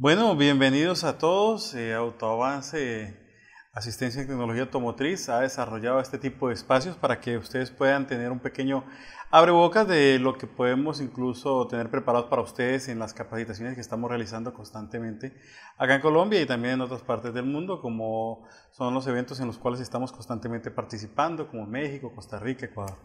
Bueno, bienvenidos a todos. Eh, Autoavance Asistencia en Tecnología Automotriz ha desarrollado este tipo de espacios para que ustedes puedan tener un pequeño abrebocas de lo que podemos incluso tener preparados para ustedes en las capacitaciones que estamos realizando constantemente acá en Colombia y también en otras partes del mundo, como son los eventos en los cuales estamos constantemente participando, como México, Costa Rica, Ecuador.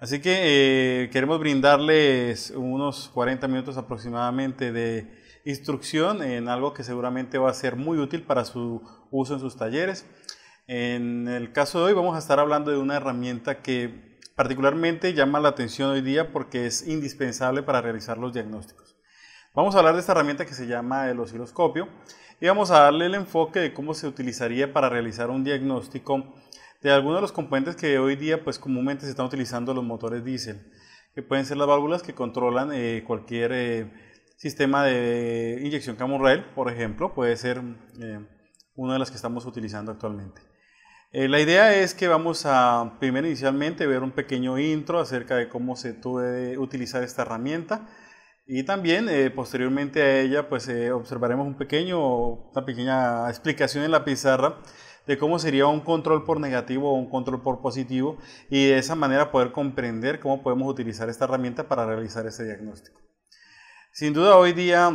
Así que eh, queremos brindarles unos 40 minutos aproximadamente de instrucción en algo que seguramente va a ser muy útil para su uso en sus talleres. En el caso de hoy vamos a estar hablando de una herramienta que particularmente llama la atención hoy día porque es indispensable para realizar los diagnósticos. Vamos a hablar de esta herramienta que se llama el osciloscopio y vamos a darle el enfoque de cómo se utilizaría para realizar un diagnóstico de algunos de los componentes que hoy día pues comúnmente se están utilizando los motores diésel, que pueden ser las válvulas que controlan eh, cualquier eh, sistema de inyección camurrel, por ejemplo, puede ser eh, una de las que estamos utilizando actualmente. Eh, la idea es que vamos a primero inicialmente ver un pequeño intro acerca de cómo se puede utilizar esta herramienta y también eh, posteriormente a ella pues observaremos un pequeño, una pequeña explicación en la pizarra de cómo sería un control por negativo o un control por positivo y de esa manera poder comprender cómo podemos utilizar esta herramienta para realizar este diagnóstico. Sin duda hoy día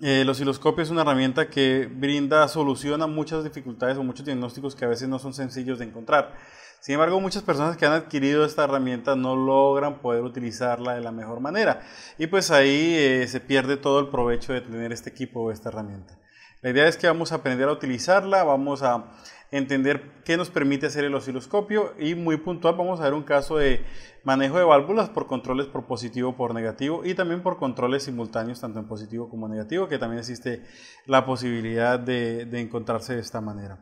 eh, el osciloscopio es una herramienta que brinda solución a muchas dificultades o muchos diagnósticos que a veces no son sencillos de encontrar. Sin embargo, muchas personas que han adquirido esta herramienta no logran poder utilizarla de la mejor manera y pues ahí eh, se pierde todo el provecho de tener este equipo o esta herramienta. La idea es que vamos a aprender a utilizarla, vamos a entender qué nos permite hacer el osciloscopio y muy puntual vamos a ver un caso de manejo de válvulas por controles por positivo por negativo y también por controles simultáneos tanto en positivo como en negativo que también existe la posibilidad de encontrarse de esta manera.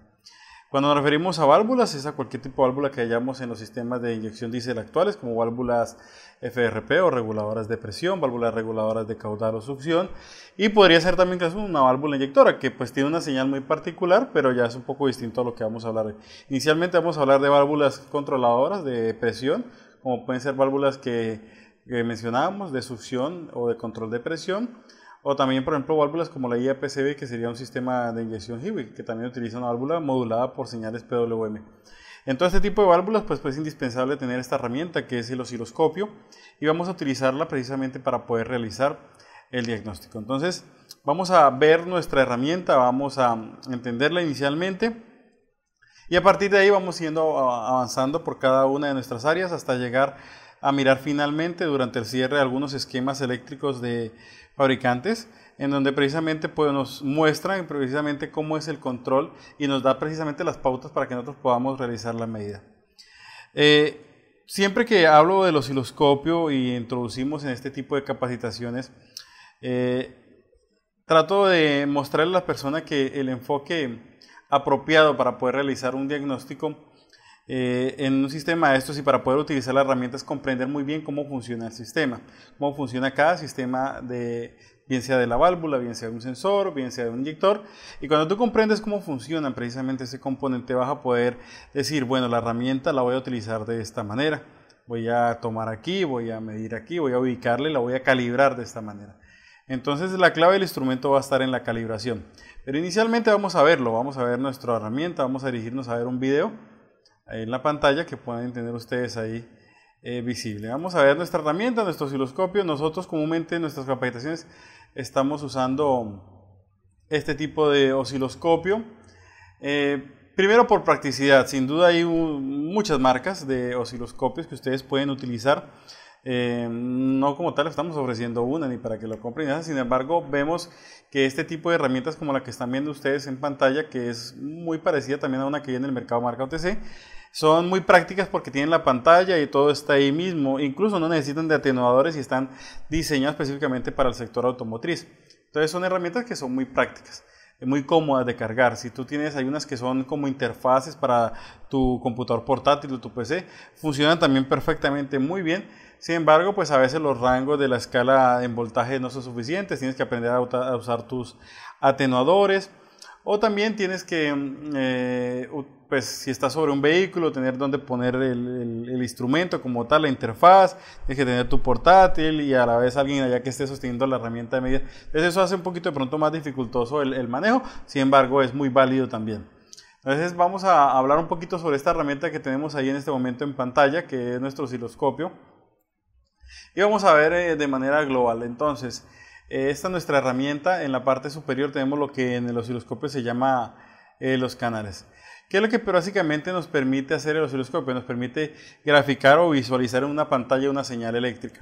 Cuando nos referimos a válvulas, es a cualquier tipo de válvula que hayamos en los sistemas de inyección diésel actuales, como válvulas FRP o reguladoras de presión, válvulas reguladoras de caudal o succión, y podría ser también una válvula inyectora, que pues tiene una señal muy particular, pero ya es un poco distinto a lo que vamos a hablar. Inicialmente vamos a hablar de válvulas controladoras de presión, como pueden ser válvulas que, que mencionábamos, de succión o de control de presión, o también, por ejemplo, válvulas como la IAPCB, que sería un sistema de inyección Hewitt, que también utiliza una válvula modulada por señales PWM. Entonces, este tipo de válvulas, pues, pues, es indispensable tener esta herramienta que es el osciloscopio y vamos a utilizarla precisamente para poder realizar el diagnóstico. Entonces, vamos a ver nuestra herramienta, vamos a entenderla inicialmente y a partir de ahí vamos avanzando por cada una de nuestras áreas hasta llegar a mirar finalmente durante el cierre algunos esquemas eléctricos de fabricantes en donde precisamente pues, nos muestran precisamente cómo es el control y nos da precisamente las pautas para que nosotros podamos realizar la medida. Eh, siempre que hablo del osciloscopio y introducimos en este tipo de capacitaciones, eh, trato de mostrarle a la persona que el enfoque apropiado para poder realizar un diagnóstico eh, en un sistema de estos y para poder utilizar las herramientas comprender muy bien cómo funciona el sistema, cómo funciona cada sistema de bien sea de la válvula, bien sea de un sensor, bien sea de un inyector. Y cuando tú comprendes cómo funciona precisamente ese componente, vas a poder decir, bueno, la herramienta la voy a utilizar de esta manera. Voy a tomar aquí, voy a medir aquí, voy a ubicarle, la voy a calibrar de esta manera. Entonces la clave del instrumento va a estar en la calibración. Pero inicialmente vamos a verlo, vamos a ver nuestra herramienta, vamos a dirigirnos a ver un video en la pantalla que pueden tener ustedes ahí eh, visible. Vamos a ver nuestra herramienta, nuestro osciloscopio. Nosotros comúnmente en nuestras capacitaciones estamos usando este tipo de osciloscopio. Eh, primero por practicidad, sin duda hay muchas marcas de osciloscopios que ustedes pueden utilizar. Eh, no como tal estamos ofreciendo una ni para que lo compren Sin embargo, vemos que este tipo de herramientas como la que están viendo ustedes en pantalla, que es muy parecida también a una que hay en el mercado marca OTC, son muy prácticas porque tienen la pantalla y todo está ahí mismo. Incluso no necesitan de atenuadores y están diseñadas específicamente para el sector automotriz. Entonces son herramientas que son muy prácticas muy cómodas de cargar. Si tú tienes, hay unas que son como interfaces para tu computador portátil o tu PC, funcionan también perfectamente muy bien sin embargo, pues a veces los rangos de la escala en voltaje no son suficientes, tienes que aprender a, usar tus atenuadores. O también tienes que, mm, eh, pues si estás sobre un vehículo, tener donde poner el, instrumento como tal, la interfaz, tienes que tener tu portátil y a la vez alguien allá que esté sosteniendo la herramienta de medida. Entonces eso hace un poquito de pronto más dificultoso el, el manejo, sin embargo es muy válido también. Entonces vamos a hablar un poquito sobre esta herramienta que tenemos ahí en este momento en pantalla, que es nuestro osciloscopio. Y vamos a ver eh, de manera global. Entonces, eh, esta es nuestra herramienta. En la parte superior tenemos lo que en el osciloscopio se llama eh, los canales. ¿Qué es lo que básicamente nos permite hacer el osciloscopio? Nos permite graficar o visualizar en una pantalla una señal eléctrica.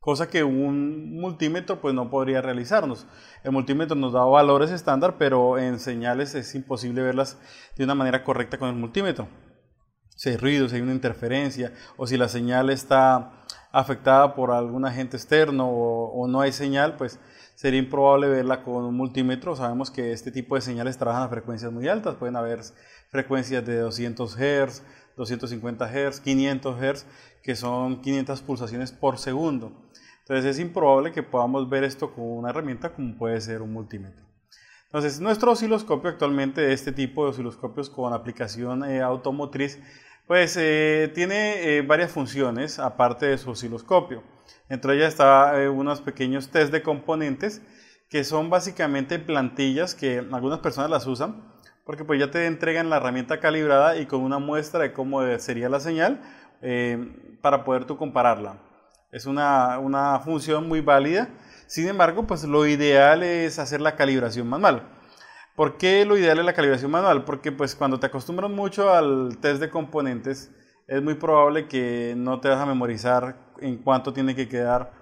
Cosa que un multímetro pues no podría realizarnos. El multímetro nos da valores estándar, pero en señales es imposible verlas de una manera correcta con el multímetro. Si hay ruido, si hay una interferencia, o si la señal está afectada por algún agente externo o, no hay señal, pues sería improbable verla con un multímetro. Sabemos que este tipo de señales trabajan a frecuencias muy altas, pueden haber frecuencias de 200 Hz, 250 Hz, 500 Hz, que son 500 pulsaciones por segundo. Entonces es improbable que podamos ver esto con una herramienta como puede ser un multímetro. Entonces nuestro osciloscopio actualmente, este tipo de osciloscopios con aplicación eh, automotriz, pues eh, tiene eh, varias funciones aparte de su osciloscopio. Entre ellas está eh, unos pequeños test de componentes que son básicamente plantillas que algunas personas las usan porque pues ya te entregan la herramienta calibrada y con una muestra de cómo sería la señal para poder tú compararla. Es una, una función muy válida. Sin embargo, pues lo ideal es hacer la calibración manual. ¿Por qué lo ideal es la calibración manual? Porque pues cuando te acostumbras mucho al test de componentes, es muy probable que no te vas a memorizar en cuánto tiene que quedar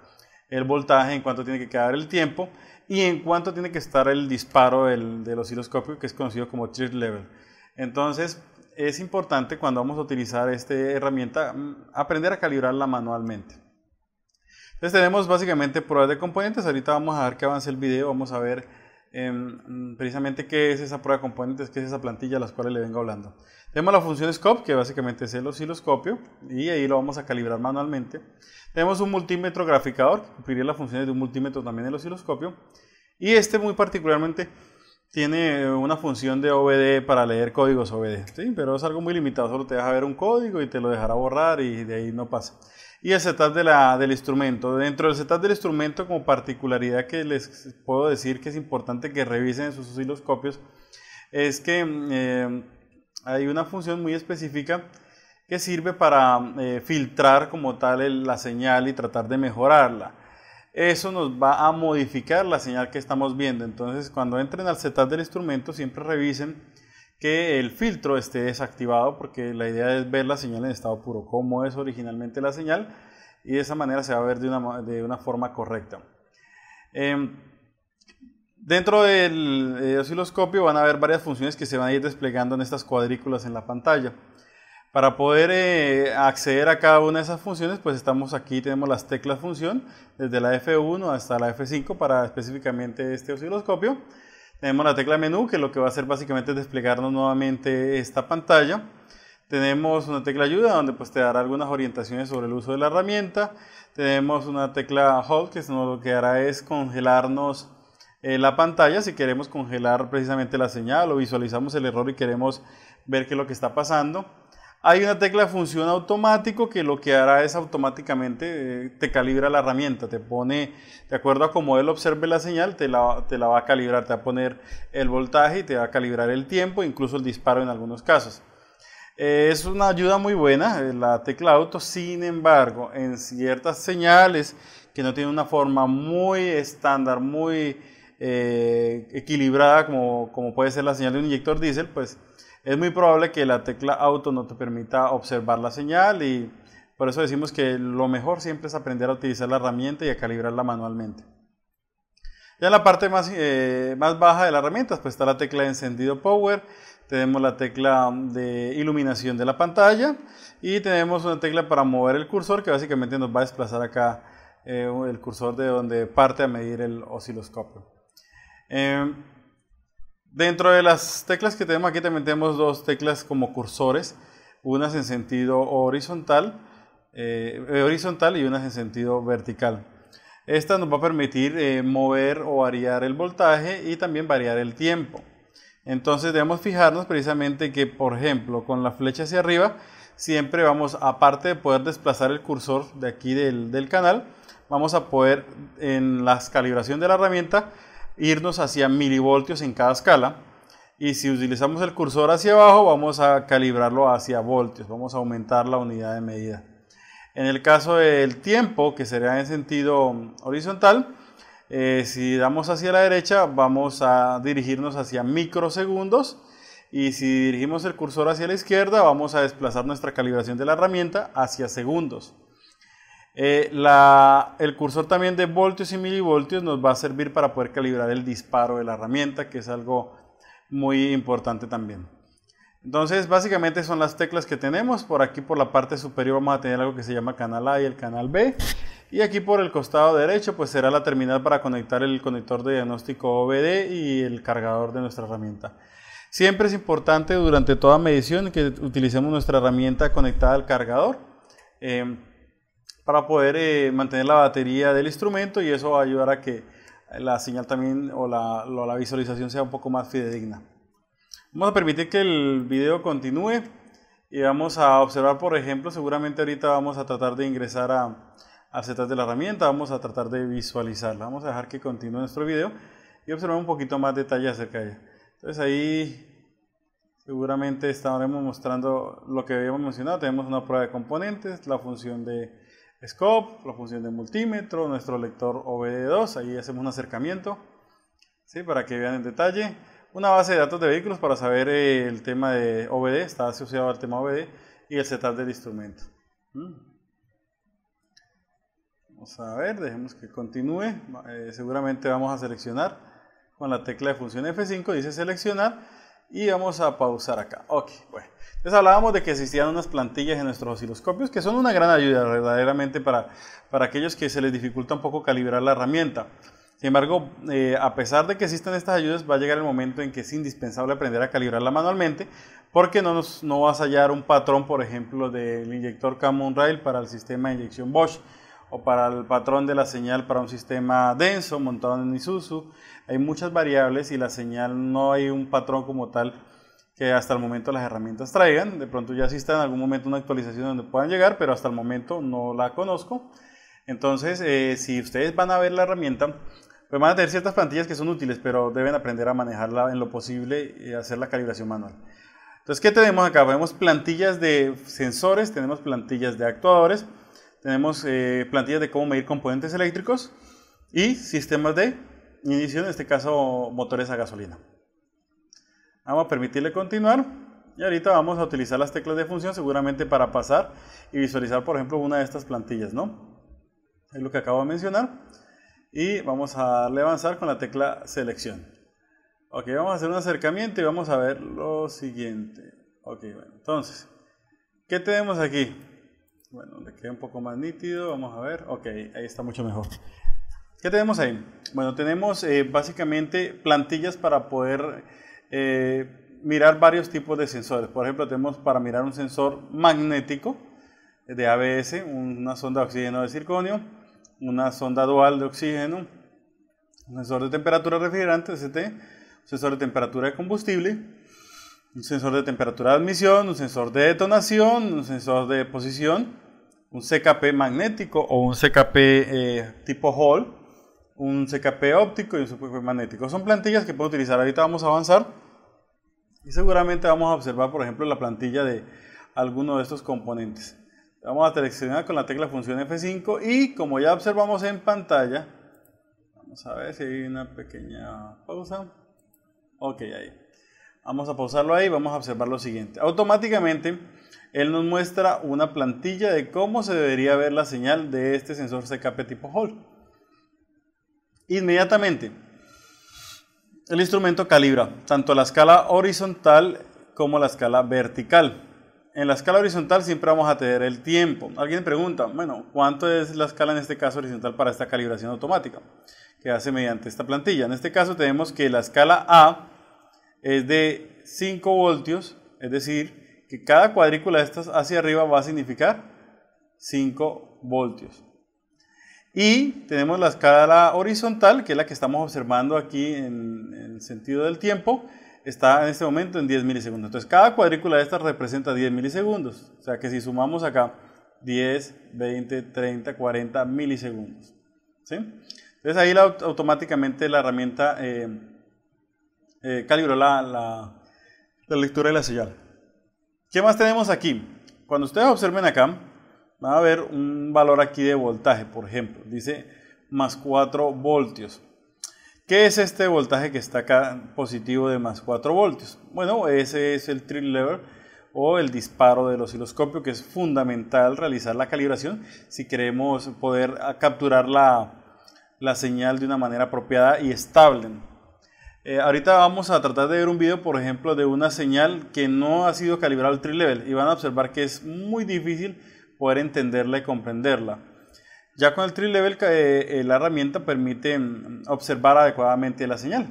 el voltaje, en cuánto tiene que quedar el tiempo y en cuánto tiene que estar el disparo del, osciloscopio que es conocido como trigger level. Entonces es importante cuando vamos a utilizar esta herramienta mm, aprender a calibrarla manualmente. Entonces tenemos básicamente pruebas de componentes, ahorita vamos a ver que avance el video, vamos a ver Em, mm, precisamente qué es esa prueba de componentes, qué es esa plantilla a las cuales le vengo hablando. Tenemos la función scope, que básicamente es el osciloscopio, y ahí lo vamos a calibrar manualmente. Tenemos un multímetro graficador, que cumpliría las funciones de un multímetro también el osciloscopio. Y este muy particularmente tiene eh, una función de OBD para leer códigos OBD, pero es algo muy limitado, solo te deja ver un código y te lo dejará borrar y de ahí no pasa y el setup de la, del instrumento. Dentro del setup del instrumento, como particularidad que les puedo decir que es importante que revisen en sus osciloscopios, es que mm, eh, hay una función muy específica que sirve para eh, filtrar como tal la señal y tratar de mejorarla. Eso nos va a modificar la señal que estamos viendo. Entonces, cuando entren al setup del instrumento, siempre revisen que el filtro esté desactivado porque la idea es ver la señal en estado puro, como es originalmente la señal y de esa manera se va a ver de una, forma correcta. Em, dentro del eh, osciloscopio van a haber varias funciones que se van a ir desplegando en estas cuadrículas en la pantalla. Para poder eh, acceder a cada una de esas funciones, pues estamos aquí, tenemos las teclas función, desde la F1 hasta la F5 para específicamente este osciloscopio. Tenemos la tecla menú, que lo que va a hacer básicamente es desplegarnos nuevamente esta pantalla. Tenemos una tecla ayuda, donde pues te dará algunas orientaciones sobre el uso de la herramienta. Tenemos una tecla hold, que lo que hará es congelarnos eh, la pantalla si queremos congelar precisamente la señal o visualizamos el error y queremos ver qué es lo que está pasando hay una tecla de función automático que lo que hará es automáticamente eh, te calibra la herramienta, te pone, de acuerdo a cómo él observe la señal, te la, va a calibrar, te va a poner el voltaje y te va a calibrar el tiempo, incluso el disparo en algunos casos. Eh, es una ayuda muy buena eh, la tecla auto, sin embargo, en ciertas señales que no tienen una forma muy estándar, muy equilibrada como, como puede ser la señal de un inyector diésel, pues es muy probable que la tecla auto no te permita observar la señal y por eso decimos que lo mejor siempre es aprender a utilizar la herramienta y a calibrarla manualmente. Ya en la parte más, eh, más baja de la herramienta pues está la tecla de encendido power, tenemos la tecla de iluminación de la pantalla y tenemos una tecla para mover el cursor que básicamente nos va a desplazar acá eh, el cursor de donde parte a medir el osciloscopio. Em, Dentro de las teclas que tenemos aquí también tenemos dos teclas como cursores, unas en sentido horizontal, eh, eh, y unas en sentido vertical. Esta nos va a permitir eh, mover o variar el voltaje y también variar el tiempo. Entonces debemos fijarnos precisamente que, por ejemplo, con la flecha hacia arriba, siempre vamos, aparte de poder desplazar el cursor de aquí del canal, vamos a poder en la calibración de la herramienta irnos hacia milivoltios en cada escala. Y si utilizamos el cursor hacia abajo, vamos a calibrarlo hacia voltios, vamos a aumentar la unidad de medida. En el caso del tiempo, que sería en sentido horizontal, eh, si damos hacia la derecha, vamos a dirigirnos hacia microsegundos. Y si dirigimos el cursor hacia la izquierda, vamos a desplazar nuestra calibración de la herramienta hacia segundos. Eh, el cursor también de voltios y milivoltios nos va a servir para poder calibrar el disparo de la herramienta, que es algo muy importante también. Entonces, básicamente son las teclas que tenemos. Por aquí, por la parte superior, vamos a tener algo que se llama canal A y el canal B. Y aquí por el costado derecho, pues será la terminal para conectar el conector de diagnóstico OBD y el cargador de nuestra herramienta. Siempre es importante durante toda medición que utilicemos nuestra herramienta conectada al cargador. Em, para poder eh, mantener la batería del instrumento y eso va a ayudar a que la señal también o la, visualización sea un poco más fidedigna. Vamos a permitir que el video continúe y vamos a observar, por ejemplo, seguramente ahorita vamos a tratar de ingresar a, al de la herramienta, vamos a tratar de visualizarla, vamos a dejar que continúe nuestro video y observar un poquito más detalle acerca de ella. Entonces ahí seguramente estaremos mostrando lo que habíamos mencionado, tenemos una prueba de componentes, la función de scope, la función de multímetro, nuestro lector OBD2, ahí hacemos un acercamiento ¿sí? para que vean en detalle. Una base de datos de vehículos para saber eh, el tema de OBD, está asociado al tema OBD, y el setup del instrumento. ¿Mm? Vamos a ver, dejemos que continúe. Eh, seguramente vamos a seleccionar con la tecla de función F5, dice seleccionar, y vamos a pausar acá. Ok, bueno. Entonces hablábamos de que existían unas plantillas en nuestros osciloscopios que son una gran ayuda verdaderamente para, para aquellos que se les dificulta un poco calibrar la herramienta. Sin embargo, eh, a pesar de que existen estas ayudas, va a llegar el momento en que es indispensable aprender a calibrarla manualmente porque no, nos, no vas a hallar un patrón, por ejemplo, del inyector Common Rail para el sistema de inyección Bosch o para el patrón de la señal para un sistema denso montado en Isuzu. Hay muchas variables y la señal no hay un patrón como tal que hasta el momento las herramientas traigan. De pronto ya exista en algún momento una actualización donde puedan llegar, pero hasta el momento no la conozco. Entonces, eh, si ustedes van a ver la herramienta, pues van a tener ciertas plantillas que son útiles, pero deben aprender a manejarla en lo posible y hacer la calibración manual. Entonces, ¿qué tenemos acá? Tenemos plantillas de sensores, tenemos plantillas de actuadores, tenemos eh, plantillas de cómo medir componentes eléctricos y sistemas de inicio, en este caso motores a gasolina. Ah, vamos a permitirle continuar. Y ahorita vamos a utilizar las teclas de función seguramente para pasar y visualizar, por ejemplo, una de estas plantillas, ¿no? Es lo que acabo de mencionar. Y vamos a darle avanzar con la tecla selección. Ok, vamos a hacer un acercamiento y vamos a ver lo siguiente. Ok, bueno, entonces, ¿qué tenemos aquí? Bueno, le queda un poco más nítido, vamos a ver. Ok, ahí está mucho mejor. ¿Qué tenemos ahí? Bueno, tenemos eh, básicamente plantillas para poder eh, mirar varios tipos de sensores. Por ejemplo, tenemos para mirar un sensor magnético de ABS, una sonda de oxígeno de circonio, una sonda dual de oxígeno, un sensor de temperatura refrigerante, ST, un sensor de temperatura de combustible, un sensor de temperatura de admisión, un sensor de detonación, un sensor de posición, un CKP magnético o un CKP eh, tipo Hall, un CKP óptico y un CKP magnético. Son plantillas que puedo utilizar. Ahorita vamos a avanzar y seguramente vamos a observar, por ejemplo, la plantilla de alguno de estos componentes. Vamos a seleccionar con la tecla función F5 y como ya observamos en pantalla, vamos a ver si hay una pequeña pausa. Ok, ahí. Vamos a pausarlo ahí y vamos a observar lo siguiente. Automáticamente, él nos muestra una plantilla de cómo se debería ver la señal de este sensor CKP tipo Hall. Inmediatamente, el instrumento calibra tanto la escala horizontal como la escala vertical. En la escala horizontal siempre vamos a tener el tiempo. Alguien pregunta, bueno, ¿cuánto es la escala en este caso horizontal para esta calibración automática que hace mediante esta plantilla? En este caso tenemos que la escala A es de 5 voltios, es decir, que cada cuadrícula de estas hacia arriba va a significar 5 voltios. Y tenemos la escala horizontal, que es la que estamos observando aquí en, el sentido del tiempo, está en este momento en 10 milisegundos. Entonces, cada cuadrícula de estas representa 10 milisegundos. O sea que si sumamos acá 10, 20, 30, 40 milisegundos. ¿sí? Entonces, ahí automáticamente la herramienta eh, eh, calibró la, lectura de la señal. ¿Qué más tenemos aquí? Cuando ustedes observen acá, va a ver un valor aquí de voltaje, por ejemplo, dice más 4 voltios. ¿Qué es este voltaje que está acá positivo de más 4 voltios? Bueno, ese es el trill o el disparo del osciloscopio que es fundamental realizar la calibración si queremos poder ah, capturar la, la señal de una manera apropiada y estable. Eh, ahorita vamos a tratar de ver un video, por ejemplo, de una señal que no ha sido calibrada al trilevel. y van a observar que es muy difícil poder entenderla y comprenderla. Ya con el tri-level, eh, eh, la herramienta permite mm, observar adecuadamente la señal.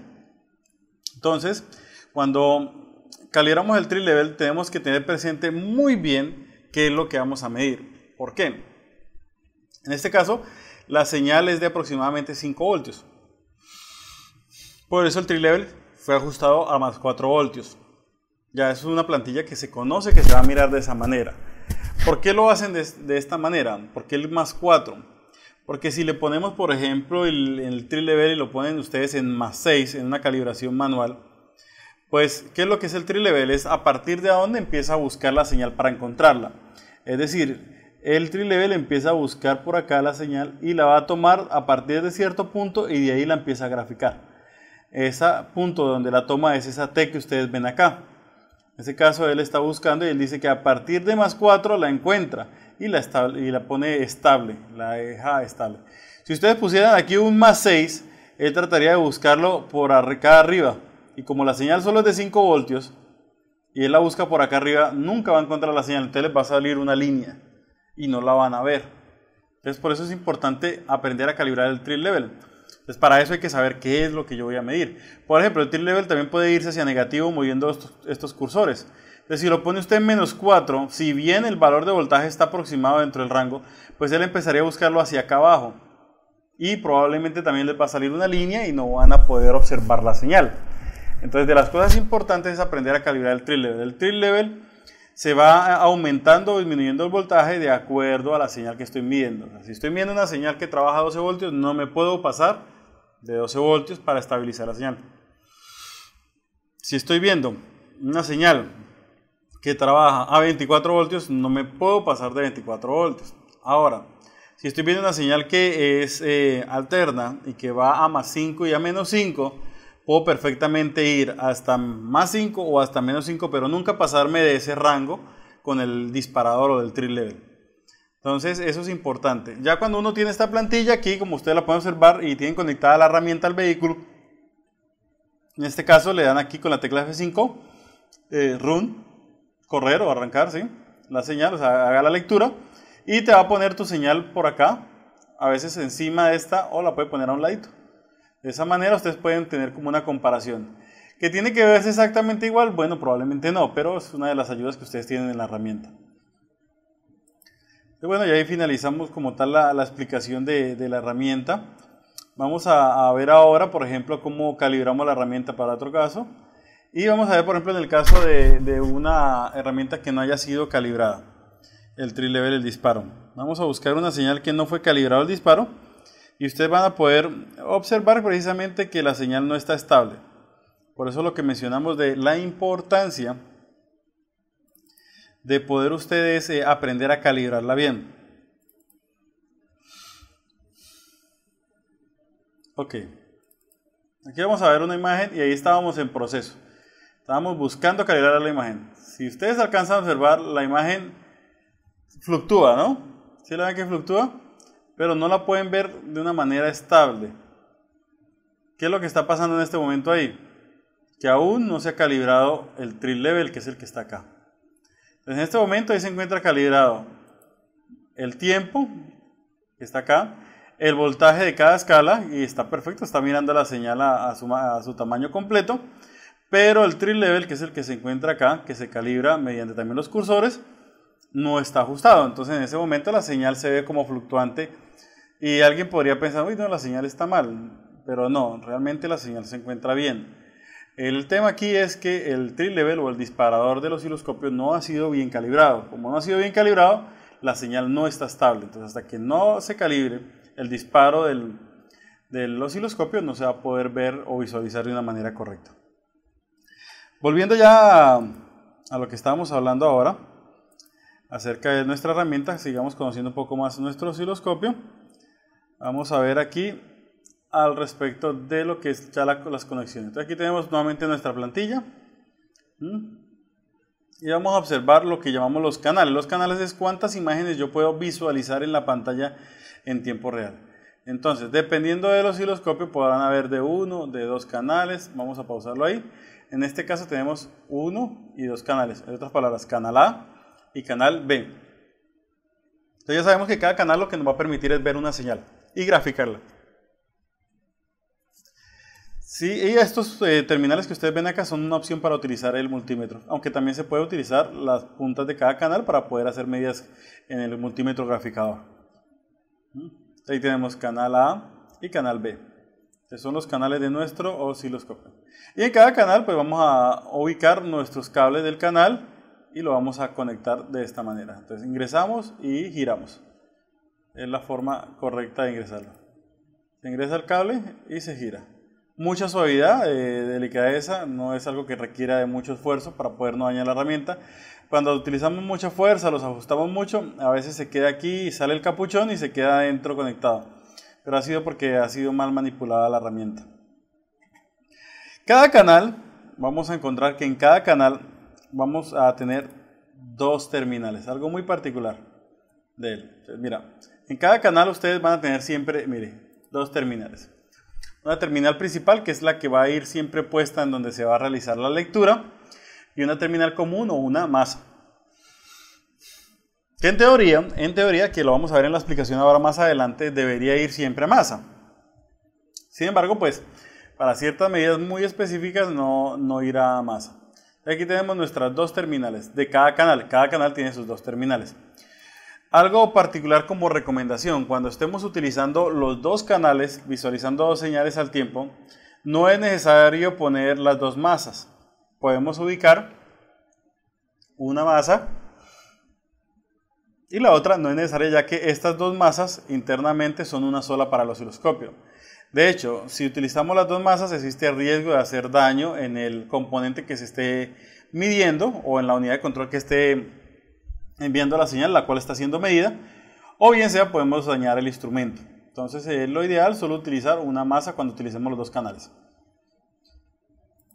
Entonces, cuando calibramos el tri-level, tenemos que tener presente muy bien qué es lo que vamos a medir. ¿Por qué? En este caso, la señal es de aproximadamente 5 voltios. Por eso el tri-level fue ajustado a más 4 voltios. Ya es una plantilla que se conoce que se va a mirar de esa manera. ¿Por qué lo hacen de, esta manera? ¿Por qué el más 4? Porque si le ponemos, por ejemplo, el, el trilevel y lo ponen ustedes en más 6, en una calibración manual, pues, ¿qué es lo que es el trillevel Es a partir de dónde empieza a buscar la señal para encontrarla. Es decir, el trillevel empieza a buscar por acá la señal y la va a tomar a partir de cierto punto y de ahí la empieza a graficar. Ese punto donde la toma es esa T que ustedes ven acá. En ese caso, él está buscando y él dice que a partir de más 4 la encuentra y la, pone estable, la deja estable. Si ustedes pusieran aquí un más 6, él trataría de buscarlo por acá arriba. Y como la señal solo es de 5 voltios y él la busca por acá arriba, nunca va a encontrar la señal. Entonces les va a salir una línea y no la van a ver. Entonces por eso es importante aprender a calibrar el trill level. Entonces, para eso hay que saber qué es lo que yo voy a medir. Por ejemplo, el tilt level también puede irse hacia negativo moviendo estos, cursores. Entonces, si lo pone usted en menos 4, si bien el valor de voltaje está aproximado dentro del rango, pues él empezaría a buscarlo hacia acá abajo. Y probablemente también le va a salir una línea y no van a poder observar la señal. Entonces, de las cosas importantes es aprender a calibrar el trill level. El trill level se va aumentando o disminuyendo el voltaje de acuerdo a la señal que estoy midiendo. si estoy midiendo una señal que trabaja 12 voltios, no me puedo pasar de 12 voltios para estabilizar la señal. Si estoy viendo una señal que trabaja a 24 voltios, no me puedo pasar de 24 voltios. Ahora, si estoy viendo una señal que es eh, alterna y que va a más 5 y a menos 5, puedo perfectamente ir hasta más 5 o hasta menos 5, pero nunca pasarme de ese rango con el disparador o del trill level entonces, eso es importante. Ya cuando uno tiene esta plantilla aquí, como ustedes la pueden observar, y tienen conectada la herramienta al vehículo, en este caso le dan aquí con la tecla F5, eh, run, correr o arrancar, ¿sí? La señal, o sea, haga la lectura, y te va a poner tu señal por acá, a veces encima de esta, o la puede poner a un ladito. De esa manera ustedes pueden tener como una comparación. ¿Que tiene que verse exactamente igual? Bueno, probablemente no, pero es una de las ayudas que ustedes tienen en la herramienta y bueno, ya ahí finalizamos como tal la, explicación de, la herramienta. Vamos a, ver ahora, por ejemplo, cómo calibramos la herramienta para otro caso. Y vamos a ver, por ejemplo, en el caso de, una herramienta que no haya sido calibrada, el trilevel, el disparo. Vamos a buscar una señal que no fue calibrado el disparo y ustedes van a poder observar precisamente que la señal no está estable. Por eso lo que mencionamos de la importancia de poder ustedes eh, aprender a calibrarla bien. Ok. Aquí vamos a ver una imagen y ahí estábamos en proceso. Estábamos buscando calibrar la imagen. Si ustedes alcanzan a observar, la imagen fluctúa, ¿no? ¿si la ven que fluctúa? Pero no la pueden ver de una manera estable. ¿Qué es lo que está pasando en este momento ahí? Que aún no se ha calibrado el trill level, que es el que está acá. En este momento ahí se encuentra calibrado el tiempo, que está acá, el voltaje de cada escala, y está perfecto, está mirando la señal a, su, tamaño completo, pero el Trill level que es el que se encuentra acá, que se calibra mediante también los cursores, no está ajustado. Entonces en ese momento la señal se ve como fluctuante y alguien podría pensar, uy, no, la señal está mal, pero no, realmente la señal se encuentra bien. El tema aquí es que el tri-level o el disparador del osciloscopio no ha sido bien calibrado. Como no ha sido bien calibrado, la señal no está estable. Entonces, hasta que no se calibre el disparo del, del osciloscopio, no se va a poder ver o visualizar de una manera correcta. Volviendo ya a, a lo que estábamos hablando ahora acerca de nuestra herramienta, sigamos conociendo un poco más nuestro osciloscopio. Vamos a ver aquí al respecto de lo que es ya las conexiones. Entonces aquí tenemos nuevamente nuestra plantilla. Y vamos a observar lo que llamamos los canales. Los canales es cuántas imágenes yo puedo visualizar en la pantalla en tiempo real. Entonces, dependiendo del osciloscopio, podrán haber de uno, de dos canales. Vamos a pausarlo ahí. En este caso tenemos uno y dos canales. En otras palabras, canal A y canal B. Entonces ya sabemos que cada canal lo que nos va a permitir es ver una señal y graficarla. Sí, y estos eh, terminales que ustedes ven acá son una opción para utilizar el multímetro, aunque también se puede utilizar las puntas de cada canal para poder hacer medidas en el multímetro graficador. ¿Mm? Ahí tenemos canal A y canal B, Estos son los canales de nuestro osciloscopio. Y en cada canal pues vamos a ubicar nuestros cables del canal y lo vamos a conectar de esta manera. Entonces ingresamos y giramos. Es la forma correcta de ingresarlo. Se ingresa el cable y se gira mucha suavidad, eh, delicadeza, no es algo que requiera de mucho esfuerzo para poder no dañar la herramienta. Cuando utilizamos mucha fuerza, los ajustamos mucho, a veces se queda aquí y sale el capuchón y se queda adentro conectado. Pero ha sido porque ha sido mal manipulada la herramienta. Cada canal, vamos a encontrar que en cada canal vamos a tener dos terminales, algo muy particular de él. mira, en cada canal ustedes van a tener siempre, mire, dos terminales. Una terminal principal, que es la que va a ir siempre puesta en donde se va a realizar la lectura, y una terminal común o una masa en teoría, en teoría, que lo vamos a ver en la explicación ahora más adelante, debería ir siempre a masa. Sin embargo, pues, para ciertas medidas muy específicas no, no irá a masa. Aquí tenemos nuestras dos terminales de cada canal. Cada canal tiene sus dos terminales. Algo particular como recomendación, cuando estemos utilizando los dos canales, visualizando dos señales al tiempo, no es necesario poner las dos masas. Podemos ubicar una masa y la otra no es necesaria ya que estas dos masas internamente son una sola para el osciloscopio. De hecho, si utilizamos las dos masas existe el riesgo de hacer daño en el componente que se esté midiendo o en la unidad de control que esté enviando la señal la cual está siendo medida, o bien sea podemos dañar el instrumento. Entonces es eh, lo ideal solo utilizar una masa cuando utilicemos los dos canales.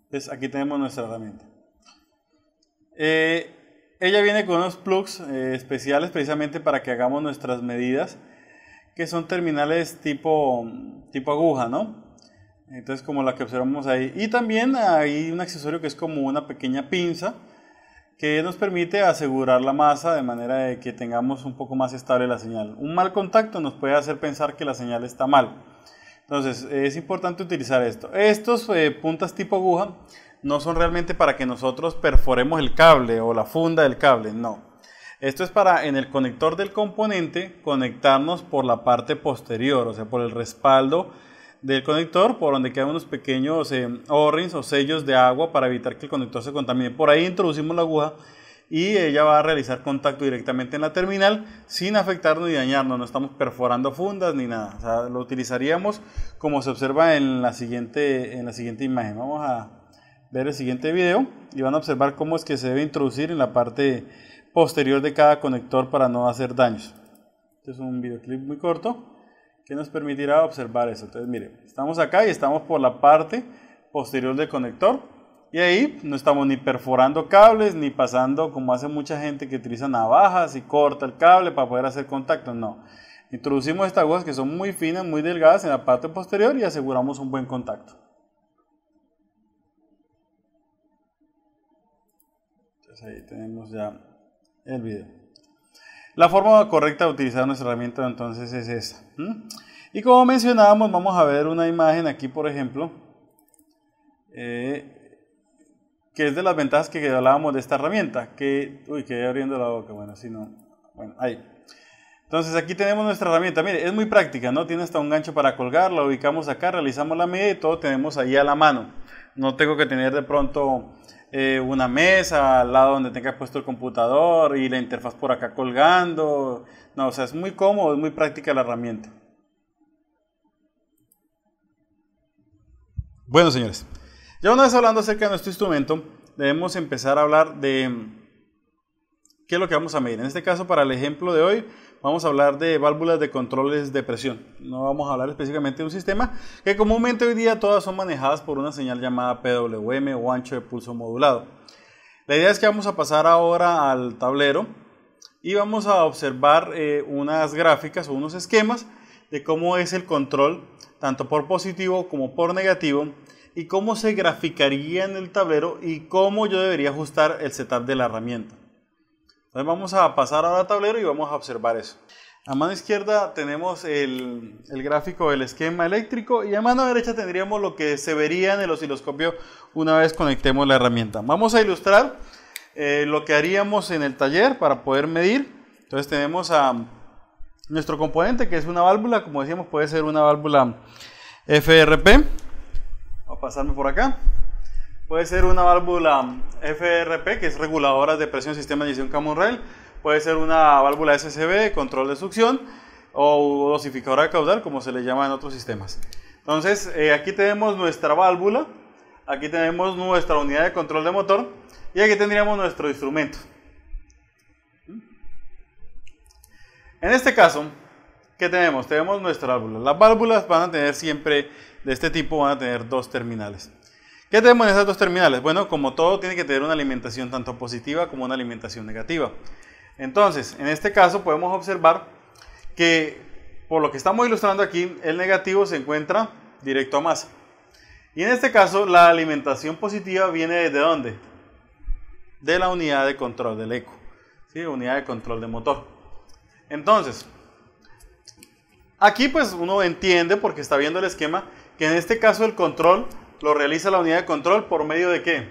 Entonces aquí tenemos nuestra herramienta. Eh, ella viene con unos plugs eh, especiales precisamente para que hagamos nuestras medidas, que son terminales tipo, tipo aguja, Entonces como la que observamos ahí. Y también hay un accesorio que es como una pequeña pinza, que nos permite asegurar la masa de manera de que tengamos un poco más estable la señal. Un mal contacto nos puede hacer pensar que la señal está mal. Entonces es importante utilizar esto. Estos eh, puntas tipo aguja no son realmente para que nosotros perforemos el cable o la funda del cable, no. Esto es para en el conector del componente conectarnos por la parte posterior, o sea, por el respaldo del conector por donde quedan unos pequeños eh, O-rings o sellos de agua para evitar que el conector se contamine. Por ahí introducimos la aguja y ella va a realizar contacto directamente en la terminal sin afectarnos ni dañarnos. No estamos perforando fundas ni nada. lo utilizaríamos como se observa en la siguiente, en la siguiente imagen. Vamos a ver el siguiente video y van a observar cómo es que se debe introducir en la parte posterior de cada conector para no hacer daños. Este es un videoclip muy corto que nos permitirá observar eso. Entonces, miren, estamos acá y estamos por la parte posterior del conector y ahí no estamos ni perforando cables ni pasando como hace mucha gente que utiliza navajas y corta el cable para poder hacer contacto, no. Introducimos estas agujas que son muy finas, muy delgadas en la parte posterior y aseguramos un buen contacto. Entonces ahí tenemos ya el video. La forma correcta de utilizar nuestra herramienta entonces es esta. Y como mencionábamos, vamos a ver una imagen aquí, por ejemplo, eh, que es de las ventajas que hablábamos de esta herramienta, que, uy, quedé abriendo la boca, bueno, si no, bueno, ahí. Entonces aquí tenemos nuestra herramienta, mire, es muy práctica, ¿no? Tiene hasta un gancho para colgarla, la ubicamos acá, realizamos la medida y todo tenemos ahí a la mano. No tengo que tener de pronto eh, una mesa al lado donde tenga puesto el computador y la interfaz por acá colgando, no, o sea, es muy cómodo, es muy práctica la herramienta. Bueno, señores, ya una vez hablando acerca de nuestro instrumento, debemos empezar a hablar de qué es lo que vamos a medir. En este caso, para el ejemplo de hoy, vamos a hablar de válvulas de controles de presión. No vamos a hablar específicamente de un sistema que comúnmente hoy día todas son manejadas por una señal llamada PWM o ancho de pulso modulado. La idea es que vamos a pasar ahora al tablero y vamos a observar eh, unas gráficas o unos esquemas de cómo es el control, tanto por positivo como por negativo, y cómo se graficaría en el tablero y cómo yo debería ajustar el setup de la herramienta. Entonces vamos a pasar ahora al tablero y vamos a observar eso. A mano izquierda tenemos el, el, gráfico del esquema eléctrico y a mano derecha tendríamos lo que se vería en el osciloscopio una vez conectemos la herramienta. Vamos a ilustrar eh, lo que haríamos en el taller para poder medir. Entonces tenemos a nuestro componente que es una válvula, como decíamos puede ser una válvula FRP. Voy a pasarme por acá. Puede ser una válvula FRP, que es reguladora de presión sistema de inyección common rail. Puede ser una válvula SCB, control de succión, o dosificadora caudal, como se le llama en otros sistemas. Entonces, eh, aquí tenemos nuestra válvula, aquí tenemos nuestra unidad de control de motor, y aquí tendríamos nuestro instrumento. En este caso, ¿qué tenemos? Tenemos nuestra válvula. Las válvulas van a tener siempre, de este tipo, van a tener dos terminales. ¿Qué tenemos en esas dos terminales? Bueno, como todo, tiene que tener una alimentación tanto positiva como una alimentación negativa. Entonces, en este caso podemos observar que, por lo que estamos ilustrando aquí, el negativo se encuentra directo a masa. Y en este caso, la alimentación positiva viene desde dónde? de la unidad de control del eco, ¿sí? unidad de control de motor. Entonces, aquí pues uno entiende, porque está viendo el esquema, que en este caso el control lo realiza la unidad de control por medio de qué?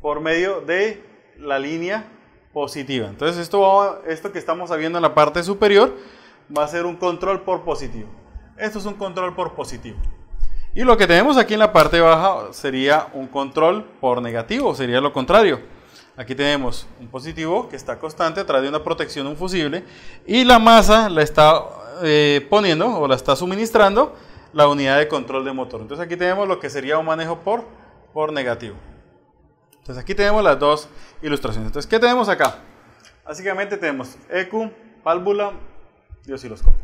Por medio de la línea positiva. Entonces esto, esto que estamos viendo en la parte superior va a ser un control por positivo. Esto es un control por positivo. Y lo que tenemos aquí en la parte baja sería un control por negativo, sería lo contrario. Aquí tenemos un positivo que está constante a través de una protección, un fusible, y la masa la está eh, poniendo o la está suministrando la unidad de control de motor. Entonces aquí tenemos lo que sería un manejo por, por negativo. Entonces aquí tenemos las dos ilustraciones. Entonces, ¿qué tenemos acá? Básicamente tenemos ecu, válvula y osciloscopio.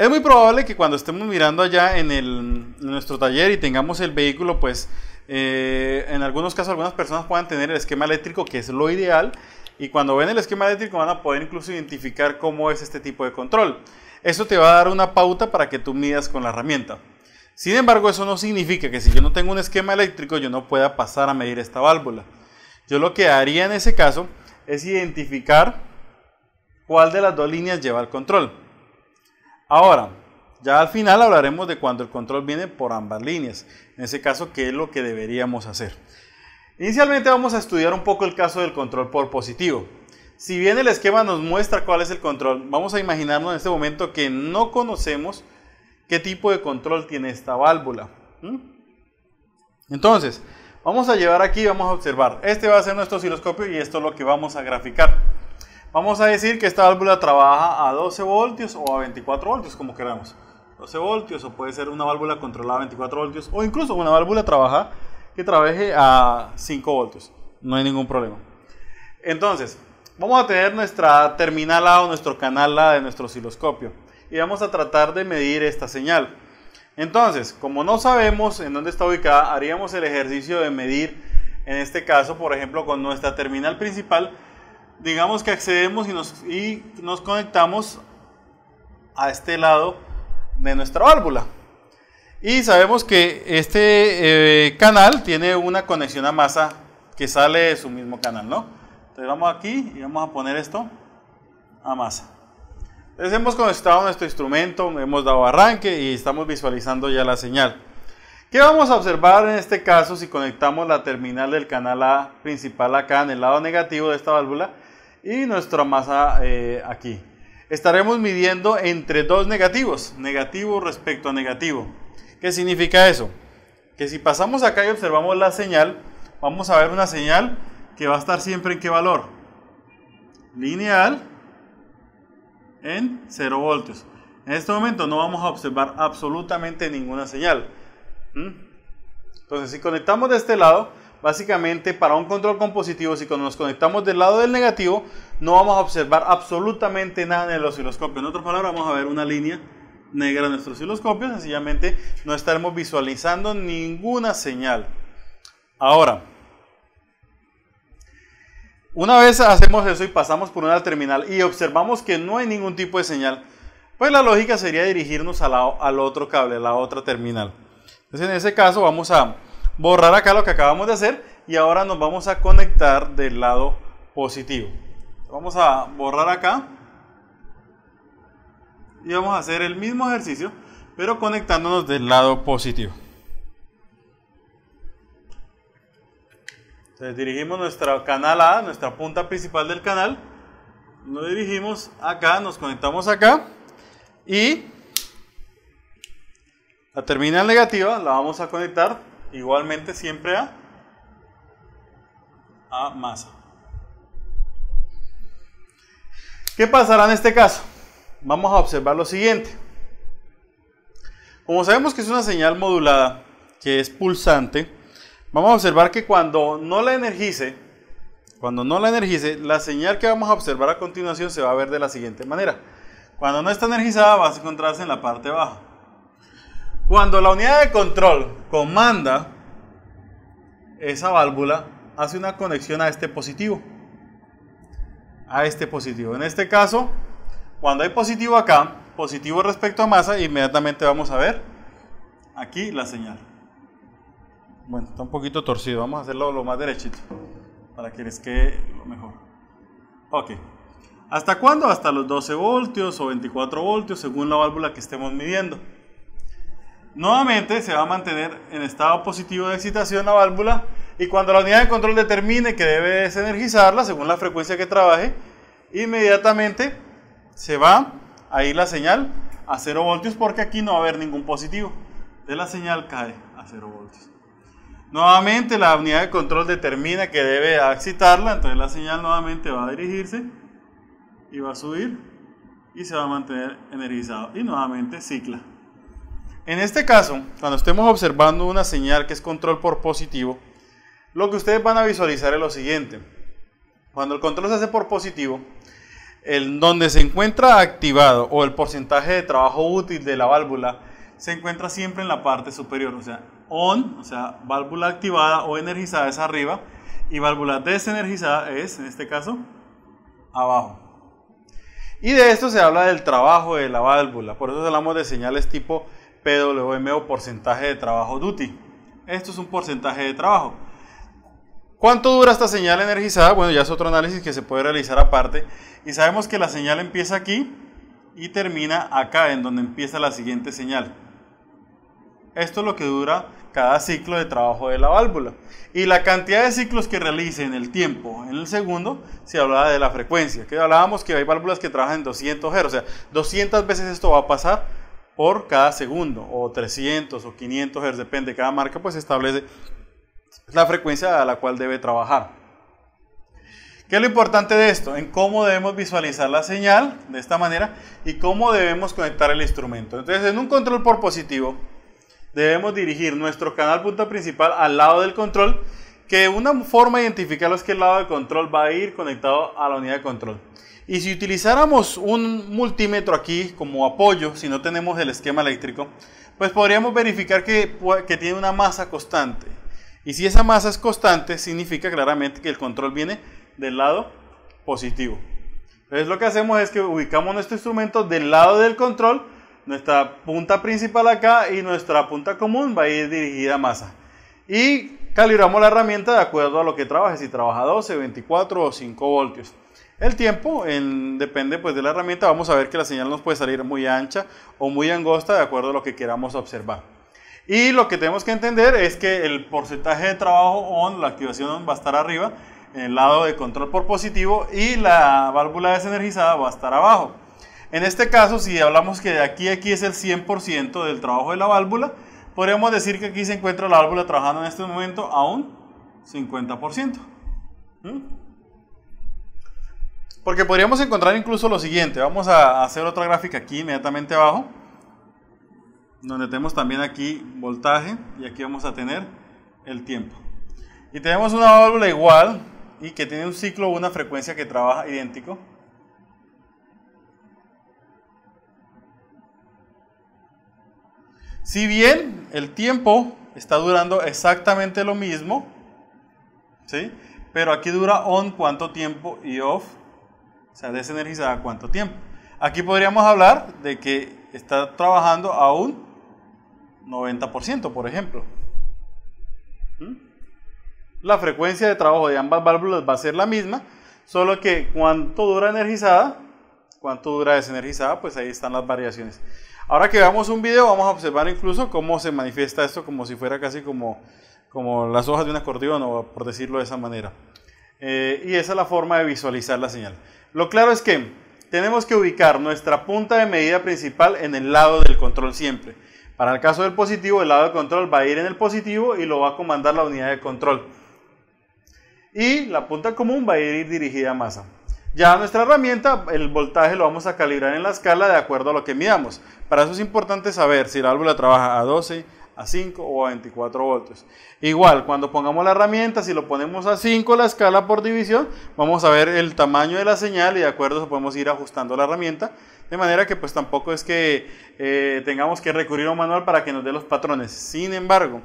Es muy probable que cuando estemos mirando allá en, nuestro taller y tengamos el vehículo, pues eh, en algunos casos algunas personas puedan tener el esquema eléctrico, que es lo ideal, y cuando ven el esquema eléctrico van a poder incluso identificar cómo es este tipo de control. Eso te va a dar una pauta para que tú midas con la herramienta. Sin embargo, eso no significa que si yo no tengo un esquema eléctrico yo no pueda pasar a medir esta válvula. Yo lo que haría en ese caso es identificar cuál de las dos líneas lleva el control. Ahora, ya al final hablaremos de cuando el control viene por ambas líneas. En ese caso, ¿qué es lo que deberíamos hacer? Inicialmente vamos a estudiar un poco el caso del control por positivo. Si bien el esquema nos muestra cuál es el control, vamos a imaginarnos en este momento que no conocemos qué tipo de control tiene esta válvula. Entonces, vamos a llevar aquí, vamos a observar. Este va a ser nuestro osciloscopio y esto es lo que vamos a graficar. Vamos a decir que esta válvula trabaja a 12 voltios o a 24 voltios, como queramos. 12 voltios o puede ser una válvula controlada a 24 voltios o incluso una válvula trabaja que trabaje a 5 voltios. No hay ningún problema. Entonces, vamos a tener nuestra terminal A o nuestro canal A de nuestro osciloscopio y vamos a tratar de medir esta señal. Entonces, como no sabemos en dónde está ubicada, haríamos el ejercicio de medir, en este caso, por ejemplo, con nuestra terminal principal, digamos que accedemos y nos, y nos conectamos a este lado de nuestra válvula. Y sabemos que este eh, canal tiene una conexión a masa que sale de su mismo canal, ¿no? Entonces vamos aquí y vamos a poner esto a masa. Entonces hemos conectado nuestro instrumento, hemos dado arranque y estamos visualizando ya la señal. ¿Qué vamos a observar en este caso si conectamos la terminal del canal A principal acá en el lado negativo de esta válvula? y nuestra masa eh, aquí. Estaremos midiendo entre dos negativos, negativo respecto a negativo. ¿Qué significa eso? Que si pasamos acá y observamos la señal, vamos a ver una señal que va a estar siempre en qué valor? Lineal en 0 voltios. En este momento no vamos a observar absolutamente ninguna señal. ¿Mm? Entonces, si conectamos de este lado, Básicamente, para un control compositivo, si cuando nos conectamos del lado del negativo, no vamos a observar absolutamente nada en el osciloscopio. En otras palabras, vamos a ver una línea negra en nuestro osciloscopio. Sencillamente, no estaremos visualizando ninguna señal. Ahora, una vez hacemos eso y pasamos por una terminal y observamos que no hay ningún tipo de señal, pues la lógica sería dirigirnos al, al otro cable, a la otra terminal. Entonces, en ese caso, vamos a borrar acá lo que acabamos de hacer y ahora nos vamos a conectar del lado positivo. Vamos a borrar acá y vamos a hacer el mismo ejercicio, pero conectándonos del lado positivo. Entonces dirigimos nuestro canal A, nuestra punta principal del canal. Nos dirigimos acá, nos conectamos acá y la terminal negativa la vamos a conectar igualmente siempre a, masa. ¿Qué pasará en este caso? Vamos a observar lo siguiente. Como sabemos que es una señal modulada, que es pulsante, vamos a observar que cuando no la energice, cuando no la energice, la señal que vamos a observar a continuación se va a ver de la siguiente manera. Cuando no está energizada va a encontrarse en la parte baja. Cuando la unidad de control comanda esa válvula, hace una conexión a este positivo. A este positivo. En este caso, cuando hay positivo acá, positivo respecto a masa, inmediatamente vamos a ver aquí la señal. Bueno, está un poquito torcido, vamos a hacerlo lo más derechito para que les quede lo mejor. Ok. ¿Hasta cuándo? Hasta los 12 voltios o 24 voltios, según la válvula que estemos midiendo. Nuevamente se va a mantener en estado positivo de excitación la válvula y cuando la unidad de control determine que debe desenergizarla según la frecuencia que trabaje, inmediatamente se va a ir la señal a 0 voltios porque aquí no va a haber ningún positivo. De la señal cae a 0 voltios. Nuevamente la unidad de control determina que debe excitarla, entonces la señal nuevamente va a dirigirse y va a subir y se va a mantener energizado y nuevamente cicla. En este caso, cuando estemos observando una señal que es control por positivo, lo que ustedes van a visualizar es lo siguiente. Cuando el control se hace por positivo, el donde se encuentra activado o el porcentaje de trabajo útil de la válvula se encuentra siempre en la parte superior, o sea, on, o sea, válvula activada o energizada es arriba y válvula desenergizada es, en este caso, abajo. Y de esto se habla del trabajo de la válvula, por eso hablamos de señales tipo PWM o porcentaje de trabajo duty. Esto es un porcentaje de trabajo. ¿Cuánto dura esta señal energizada? Bueno, ya es otro análisis que se puede realizar aparte. Y sabemos que la señal empieza aquí y termina acá, en donde empieza la siguiente señal. Esto es lo que dura cada ciclo de trabajo de la válvula. Y la cantidad de ciclos que realice en el tiempo, en el segundo, se hablaba de la frecuencia. Que hablábamos que hay válvulas que trabajan en 200 Hz. O sea, 200 veces esto va a pasar por cada segundo, o 300 o 500 Hz, depende, de cada marca pues establece la frecuencia a la cual debe trabajar. ¿Qué es lo importante de esto? En cómo debemos visualizar la señal de esta manera y cómo debemos conectar el instrumento. Entonces, en un control por positivo, debemos dirigir nuestro canal punta principal al lado del control, que una forma de identificarlo es que el lado del control va a ir conectado a la unidad de control. Y si utilizáramos un multímetro aquí como apoyo, si no tenemos el esquema eléctrico, pues podríamos verificar que, que tiene una masa constante. Y si esa masa es constante, significa claramente que el control viene del lado positivo. Entonces lo que hacemos es que ubicamos nuestro instrumento del lado del control, nuestra punta principal acá y nuestra punta común va a ir dirigida a masa. Y calibramos la herramienta de acuerdo a lo que trabaje, si trabaja 12, 24 o 5 voltios. El tiempo depende pues de la herramienta. Vamos a ver que la señal nos puede salir muy ancha o muy angosta de acuerdo a lo que queramos observar. Y lo que tenemos que entender es que el porcentaje de trabajo on, la activación on va a estar arriba, en el lado de control por positivo y la válvula desenergizada va a estar abajo. En este caso, si hablamos que de aquí a aquí es el 100% del trabajo de la válvula, podríamos decir que aquí se encuentra la válvula trabajando en este momento a un 50%. Porque podríamos encontrar incluso lo siguiente. Vamos a hacer otra gráfica aquí inmediatamente abajo. Donde tenemos también aquí voltaje y aquí vamos a tener el tiempo. Y tenemos una válvula igual y que tiene un ciclo o una frecuencia que trabaja idéntico. Si bien el tiempo está durando exactamente lo mismo, ¿sí? pero aquí dura on cuánto tiempo y off o sea, desenergizada cuánto tiempo. Aquí podríamos hablar de que está trabajando a un 90%, por ejemplo. ¿Mm? La frecuencia de trabajo de ambas válvulas va a ser la misma, solo que cuánto dura energizada, cuánto dura desenergizada, pues ahí están las variaciones. Ahora que veamos un video, vamos a observar incluso cómo se manifiesta esto como si fuera casi como, como las hojas de un acordeón, o por decirlo de esa manera. Eh, y esa es la forma de visualizar la señal. Lo claro es que tenemos que ubicar nuestra punta de medida principal en el lado del control siempre. Para el caso del positivo, el lado del control va a ir en el positivo y lo va a comandar la unidad de control. Y la punta común va a ir dirigida a masa. Ya nuestra herramienta, el voltaje lo vamos a calibrar en la escala de acuerdo a lo que midamos. Para eso es importante saber si la válvula trabaja a 12, a 5 o a 24 voltios. Igual, cuando pongamos la herramienta, si lo ponemos a 5 la escala por división, vamos a ver el tamaño de la señal y de acuerdo podemos ir ajustando la herramienta. De manera que pues tampoco es que eh, tengamos que recurrir a un manual para que nos dé los patrones. Sin embargo,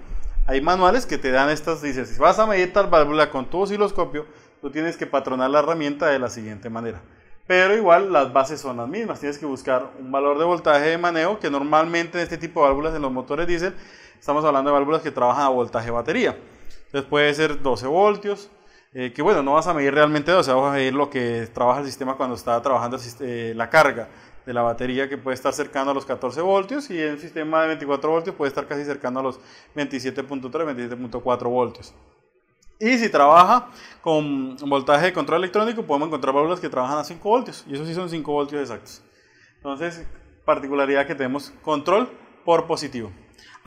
hay manuales que te dan estas, dices, si vas a medir tal válvula con tu osciloscopio, tú tienes que patronar la herramienta de la siguiente manera. Pero igual las bases son las mismas, tienes que buscar un valor de voltaje de manejo que normalmente en este tipo de válvulas en los motores diésel estamos hablando de válvulas que trabajan a voltaje batería. Entonces puede ser 12 voltios, eh, que bueno, no vas a medir realmente 12, vamos a medir lo que trabaja el sistema cuando está trabajando eh, la carga de la batería que puede estar cercano a los 14 voltios y el sistema de 24 voltios puede estar casi cercano a los 27.3, 27.4 voltios. Y si trabaja con voltaje de control electrónico, podemos encontrar válvulas que trabajan a 5 voltios. Y eso sí son 5 voltios exactos. Entonces, particularidad que tenemos control por positivo.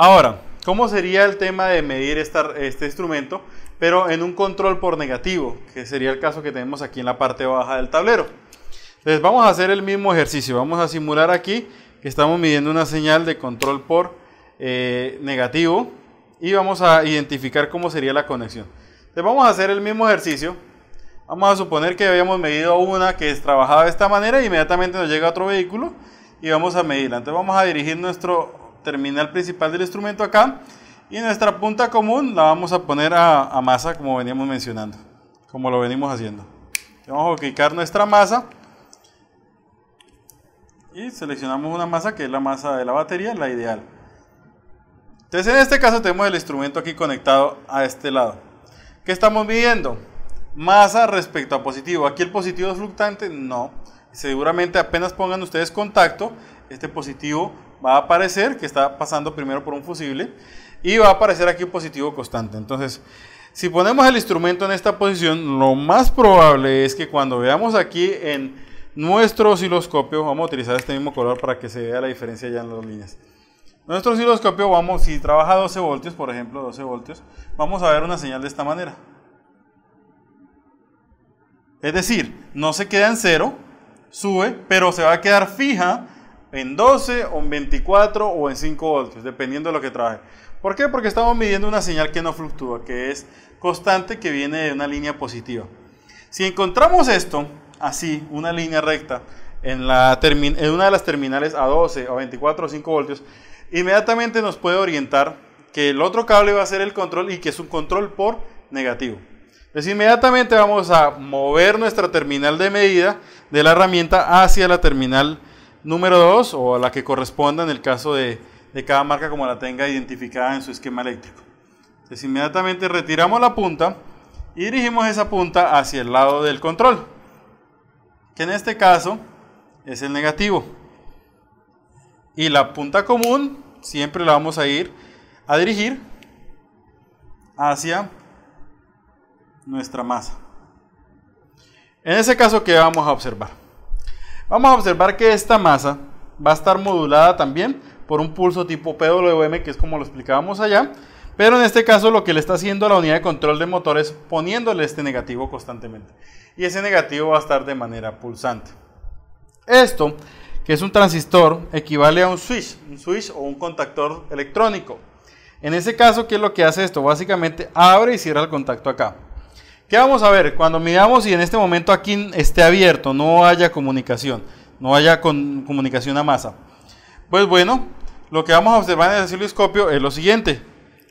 Ahora, ¿Cómo sería el tema de medir este instrumento? Pero en un control por negativo, que sería el caso que tenemos aquí en la parte baja del tablero. Entonces vamos a hacer el mismo ejercicio. Vamos a simular aquí que estamos midiendo una señal de control por eh, negativo y vamos a identificar cómo sería la conexión. Entonces vamos a hacer el mismo ejercicio. Vamos a suponer que habíamos medido una que es trabajada de esta manera y inmediatamente nos llega otro vehículo y vamos a medirla. Entonces vamos a dirigir nuestro terminal principal del instrumento acá. Y nuestra punta común la vamos a poner a, masa como veníamos mencionando, como lo venimos haciendo. Vamos a ubicar nuestra masa y seleccionamos una masa que es la masa de la batería, la ideal. Entonces en este caso tenemos el instrumento aquí conectado a este lado. ¿Qué estamos midiendo? Masa respecto a positivo. Aquí el positivo es fluctuante, no seguramente apenas pongan ustedes contacto, este positivo va a aparecer, que está pasando primero por un fusible, y va a aparecer aquí un positivo constante. Entonces, si ponemos el instrumento en esta posición, lo más probable es que cuando veamos aquí en nuestro osciloscopio, vamos a utilizar este mismo color para que se vea la diferencia ya en las líneas. Nuestro osciloscopio, vamos, si trabaja 12 voltios, por ejemplo, 12 voltios, vamos a ver una señal de esta manera. Es decir, no se queda en cero, sube, pero se va a quedar fija en 12 o en 24 o en 5 voltios, dependiendo de lo que traje. ¿Por qué? Porque estamos midiendo una señal que no fluctúa, que es constante, que viene de una línea positiva. Si encontramos esto, así, una línea recta, en, en una de las terminales a 12 o 24 o 5 voltios, inmediatamente nos puede orientar que el otro cable va a ser el control y que es un control por negativo inmediatamente vamos a mover nuestra terminal de medida de la herramienta hacia la terminal número 2 o a la que corresponda en el caso de, de cada marca como la tenga identificada en su esquema eléctrico. Entonces inmediatamente retiramos la punta y dirigimos esa punta hacia el lado del control, que en este caso es el negativo. Y la punta común siempre la vamos a ir a dirigir hacia nuestra masa. En ese caso, ¿qué vamos a observar? Vamos a observar que esta masa va a estar modulada también por un pulso tipo PWM, que es como lo explicábamos allá, pero en este caso lo que le está haciendo a la unidad de control de motor es poniéndole este negativo constantemente. Y ese negativo va a estar de manera pulsante. Esto, que es un transistor, equivale a un switch, un switch o un contactor electrónico. En ese caso, ¿qué es lo que hace esto? Básicamente abre y cierra el contacto acá. ¿Qué vamos a ver? Cuando miramos y en este momento aquí esté abierto, no haya comunicación, no haya comunicación a masa. Pues bueno, lo que vamos a observar en el osciloscopio es lo siguiente.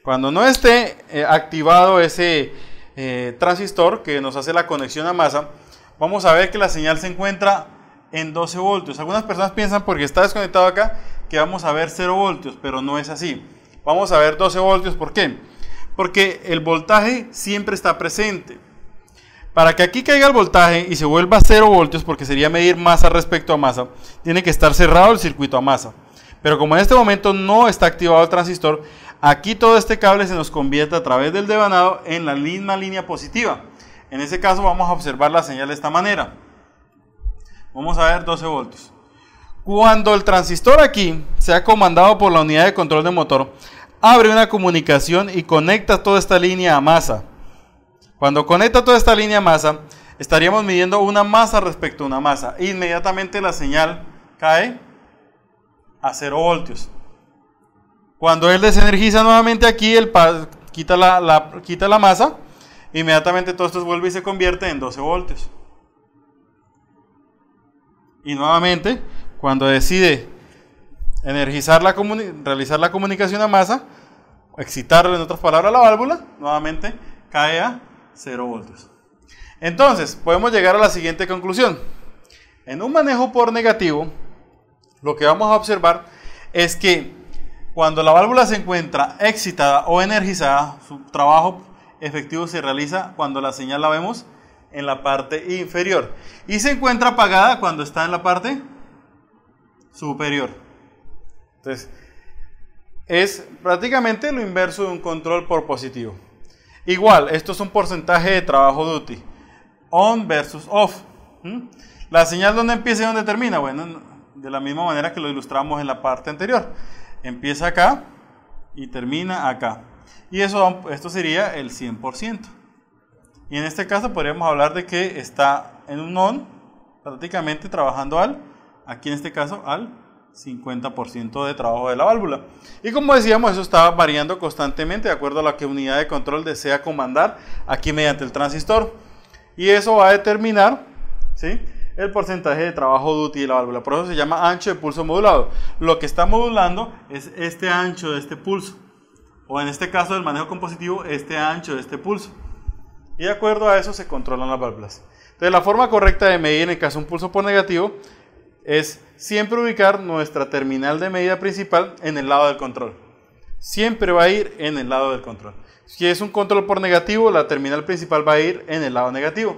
Cuando no esté eh, activado ese eh, transistor que nos hace la conexión a masa, vamos a ver que la señal se encuentra en 12 voltios. Algunas personas piensan porque está desconectado acá que vamos a ver 0 voltios, pero no es así. Vamos a ver 12 voltios, ¿por qué? Porque el voltaje siempre está presente. Para que aquí caiga el voltaje y se vuelva a 0 voltios, porque sería medir masa respecto a masa, tiene que estar cerrado el circuito a masa. Pero como en este momento no está activado el transistor, aquí todo este cable se nos convierte a través del devanado en la misma línea positiva. En ese caso vamos a observar la señal de esta manera. Vamos a ver 12 voltios. Cuando el transistor aquí sea comandado por la unidad de control de motor, abre una comunicación y conecta toda esta línea a masa. Cuando conecta toda esta línea masa, estaríamos midiendo una masa respecto a una masa. E inmediatamente la señal cae a 0 voltios. Cuando él desenergiza nuevamente aquí, el quita la, quita la masa. Inmediatamente todo esto vuelve y se convierte en 12 voltios. Y nuevamente, cuando decide energizar realizar la comunicación a masa, excitarle, en otras palabras la válvula, nuevamente cae a 0 voltios. Entonces, podemos llegar a la siguiente conclusión. En un manejo por negativo, lo que vamos a observar es que cuando la válvula se encuentra excitada o energizada, su trabajo efectivo se realiza cuando la señal la vemos en la parte inferior y se encuentra apagada cuando está en la parte superior. Entonces, es prácticamente lo inverso de un control por positivo. Igual, esto es un porcentaje de trabajo duty. On versus off. ¿Mm? La señal dónde empieza y dónde termina. Bueno, de la misma manera que lo ilustramos en la parte anterior. Empieza acá y termina acá. Y eso, esto sería el 100%. Y en este caso podríamos hablar de que está en un on, prácticamente trabajando al, aquí en este caso al 50% de trabajo de la válvula. Y como decíamos, eso está variando constantemente de acuerdo a la que unidad de control desea comandar aquí mediante el transistor. Y eso va a determinar ¿sí? el porcentaje de trabajo duty de la válvula. Por eso se llama ancho de pulso modulado. Lo que está modulando es este ancho de este pulso. O en este caso del manejo compositivo, este ancho de este pulso. Y de acuerdo a eso se controlan las válvulas. Entonces la forma correcta de medir en el caso un pulso por negativo es siempre ubicar nuestra terminal de medida principal en el lado del control. Siempre va a ir en el lado del control. Si es un control por negativo, la terminal principal va a ir en el lado negativo.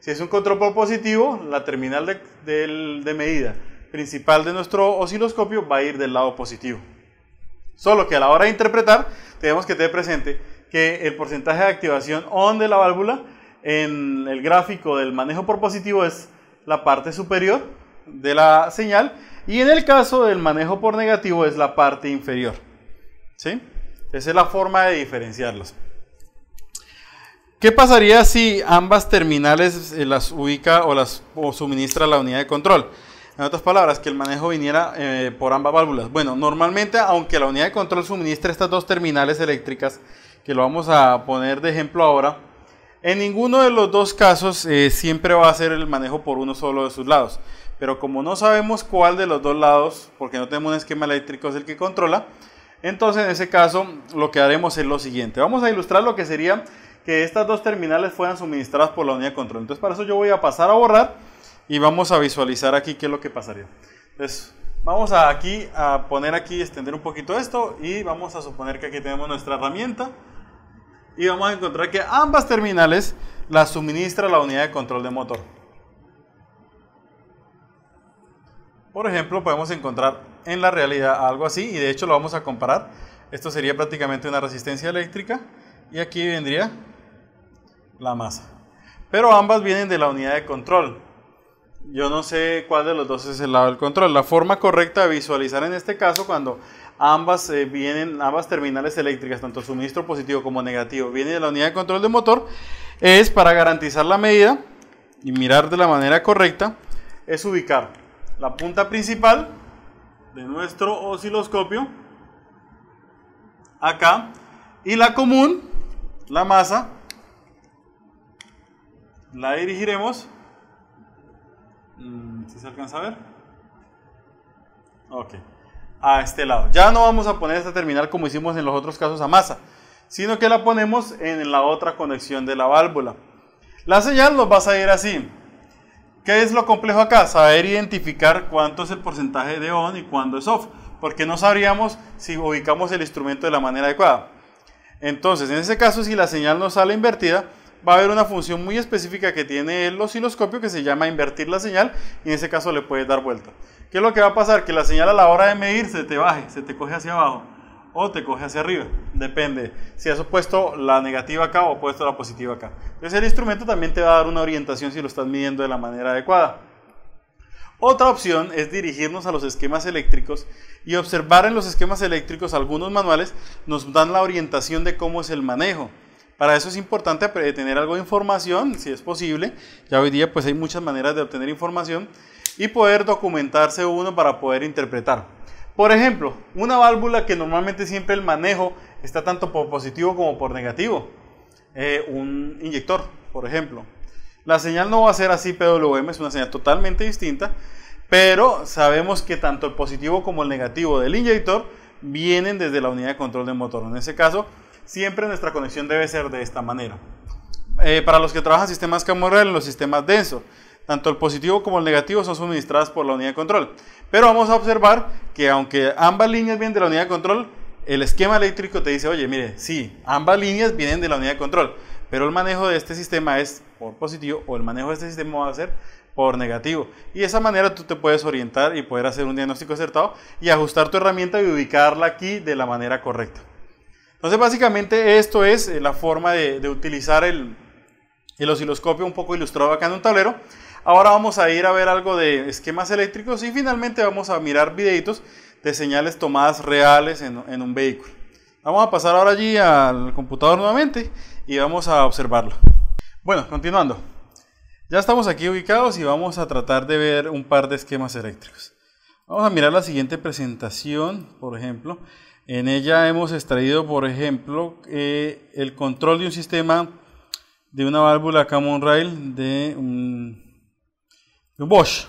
Si es un control por positivo, la terminal de, medida principal de nuestro osciloscopio va a ir del lado positivo. Solo que a la hora de interpretar, tenemos que tener presente que el porcentaje de activación on de la válvula en el gráfico del manejo por positivo es la parte superior de la señal y en el caso del manejo por negativo es la parte inferior. ¿Sí? Esa es la forma de diferenciarlos. ¿Qué pasaría si ambas terminales eh, las ubica o las o suministra la unidad de control? En otras palabras, que el manejo viniera eh, por ambas válvulas. Bueno, normalmente, aunque la unidad de control suministra estas dos terminales eléctricas, que lo vamos a poner de ejemplo ahora, en ninguno de los dos casos eh, siempre va a ser el manejo por uno solo de sus lados. Pero como no sabemos cuál de los dos lados, porque no tenemos un esquema eléctrico, es el que controla, entonces en ese caso lo que haremos es lo siguiente. Vamos a ilustrar lo que sería que estas dos terminales fueran suministradas por la unidad de control. Entonces para eso yo voy a pasar a borrar y vamos a visualizar aquí qué es lo que pasaría. Entonces vamos a aquí a poner aquí, extender un poquito esto y vamos a suponer que aquí tenemos nuestra herramienta y vamos a encontrar que ambas terminales las suministra la unidad de control de motor. Por ejemplo, podemos encontrar en la realidad algo así y de hecho lo vamos a comparar. Esto sería prácticamente una resistencia eléctrica y aquí vendría la masa. Pero ambas vienen de la unidad de control. Yo no sé cuál de los dos es el lado del control. La forma correcta de visualizar en este caso cuando ambas eh, vienen, ambas terminales eléctricas, tanto suministro positivo como negativo, vienen de la unidad de control del motor, es para garantizar la medida y mirar de la manera correcta, es ubicar la punta principal de nuestro osciloscopio acá y la común, la masa, la dirigiremos. Mm, si se alcanza a ver, ok, a este lado. Ya no vamos a poner esta terminal como hicimos en los otros casos a masa, sino que la ponemos en la otra conexión de la válvula. La señal nos va a salir así. ¿Qué es lo complejo acá? Saber identificar cuánto es el porcentaje de on y cuándo es off, porque no sabríamos si ubicamos el instrumento de la manera adecuada. Entonces, en ese caso, si la señal no sale invertida, va a haber una función muy específica que tiene el osciloscopio que se llama invertir la señal y en ese caso le puedes dar vuelta. ¿Qué es lo que va a pasar? Que la señal a la hora de medir se te baje, se te coge hacia abajo o te coge hacia arriba. Depende si has puesto la negativa acá o puesto la positiva acá. Entonces el instrumento también te va a dar una orientación si lo estás midiendo de la manera adecuada. Otra opción es dirigirnos a los esquemas eléctricos y observar en los esquemas eléctricos algunos manuales nos dan la orientación de cómo es el manejo. Para eso es importante eh, tener algo de información, si es posible. Ya hoy día pues hay muchas maneras de obtener información y poder documentarse uno para poder interpretar. Por ejemplo, una válvula que normalmente siempre el manejo está tanto por positivo como por negativo. Eh, un inyector, por ejemplo. La señal no va a ser así PWM, es una señal totalmente distinta, pero sabemos que tanto el positivo como el negativo del inyector vienen desde la unidad de control del motor. En ese caso, siempre nuestra conexión debe ser de esta manera. Eh, para los que trabajan sistemas camorreal los sistemas densos, tanto el positivo como el negativo son suministradas por la unidad de control. Pero vamos a observar que aunque ambas líneas vienen de la unidad de control, el esquema eléctrico te dice, oye, mire, sí, ambas líneas vienen de la unidad de control, pero el manejo de este sistema es por positivo o el manejo de este sistema va a ser por negativo. Y de esa manera tú te puedes orientar y poder hacer un diagnóstico acertado y ajustar tu herramienta y ubicarla aquí de la manera correcta. Entonces, básicamente esto es eh, la forma de, utilizar el, el osciloscopio un poco ilustrado acá en un tablero. Ahora vamos a ir a ver algo de esquemas eléctricos y finalmente vamos a mirar videitos de señales tomadas reales en, un vehículo. Vamos a pasar ahora allí al computador nuevamente y vamos a observarlo. Bueno, continuando. Ya estamos aquí ubicados y vamos a tratar de ver un par de esquemas eléctricos. Vamos a mirar la siguiente presentación, por ejemplo. En ella hemos extraído, por ejemplo, eh, el control de un sistema de una válvula common rail de un un Bosch.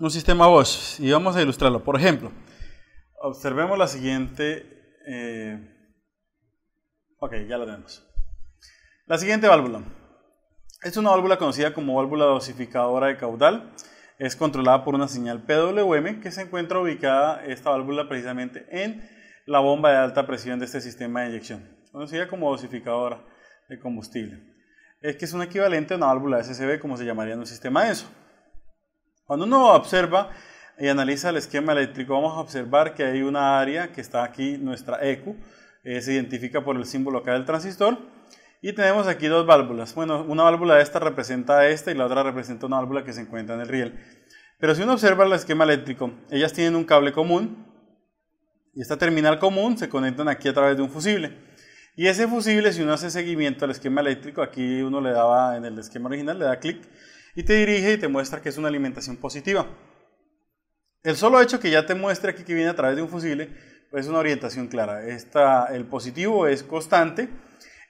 Un sistema Bosch. Y vamos a ilustrarlo. Por ejemplo, observemos la siguiente... Eh, ok, ya la tenemos. La siguiente válvula. Es una válvula conocida como válvula dosificadora de caudal. Es controlada por una señal PWM que se encuentra ubicada esta válvula precisamente en la bomba de alta presión de este sistema de inyección, conocida como dosificadora de combustible es que es un equivalente a una válvula SCB, como se llamaría en un sistema ESO. Cuando uno observa y analiza el esquema eléctrico, vamos a observar que hay una área que está aquí, nuestra EQ, eh, se identifica por el símbolo acá del transistor, y tenemos aquí dos válvulas. Bueno, una válvula de esta representa a esta y la otra representa una válvula que se encuentra en el riel. Pero si uno observa el esquema eléctrico, ellas tienen un cable común, y esta terminal común se conectan aquí a través de un fusible. Y ese fusible, si uno hace seguimiento al esquema eléctrico, aquí uno le daba en el esquema original, le da clic y te dirige y te muestra que es una alimentación positiva. El solo hecho que ya te muestre aquí que viene a través de un fusible, pues es una orientación clara. Esta, el positivo es constante.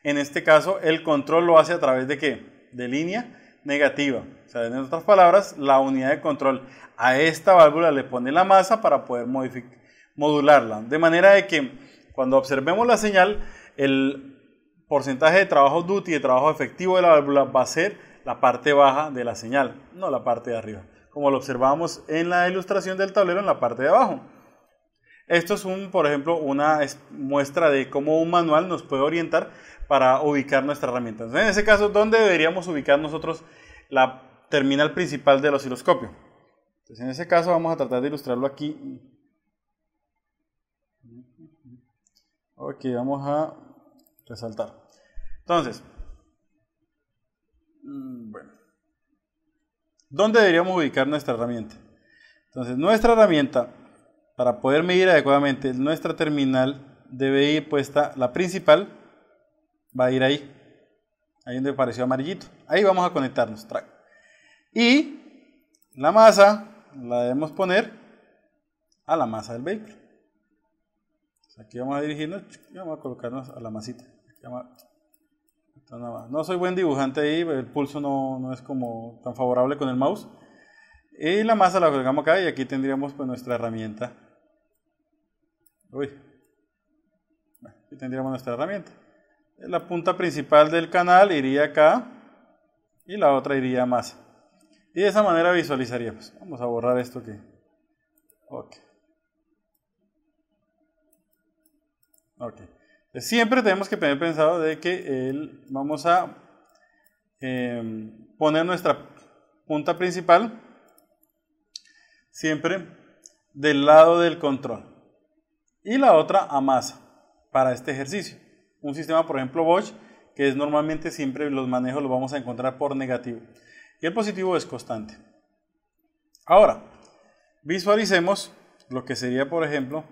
En este caso, el control lo hace a través de qué? De línea negativa. O sea, en otras palabras, la unidad de control a esta válvula le pone la masa para poder modularla. De manera de que cuando observemos la señal, el porcentaje de trabajo duty, de trabajo efectivo de la válvula va a ser la parte baja de la señal, no la parte de arriba, como lo observamos en la ilustración del tablero en la parte de abajo. Esto es, un, por ejemplo, una muestra de cómo un manual nos puede orientar para ubicar nuestra herramienta. en ese caso, ¿dónde deberíamos ubicar nosotros la terminal principal del osciloscopio? Entonces, en ese caso, vamos a tratar de ilustrarlo aquí. Ok, vamos a resaltar. Entonces, mm, bueno, ¿dónde deberíamos ubicar nuestra herramienta? Entonces, nuestra herramienta, para poder medir adecuadamente nuestra terminal, debe ir puesta, la principal va a ir ahí, ahí donde apareció amarillito. Ahí vamos a conectarnos, track. Y la masa la debemos poner a la masa del vehículo. Aquí vamos a dirigirnos y vamos a colocarnos a la masita. No soy buen dibujante ahí, el pulso no, es como tan favorable con el mouse. Y la masa la colgamos acá y aquí tendríamos pues nuestra herramienta. Uy. Aquí tendríamos nuestra herramienta. La punta principal del canal iría acá y la otra iría a masa. Y de esa manera visualizaríamos. Pues. Vamos a borrar esto aquí Ok. Ok. Siempre tenemos que tener pensado de que vamos a eh, poner nuestra punta principal siempre del lado del control y la otra a masa para este ejercicio. Un sistema, por ejemplo, Bosch, que es normalmente siempre los manejos los vamos a encontrar por negativo y el positivo es constante. Ahora, visualicemos lo que sería, por ejemplo,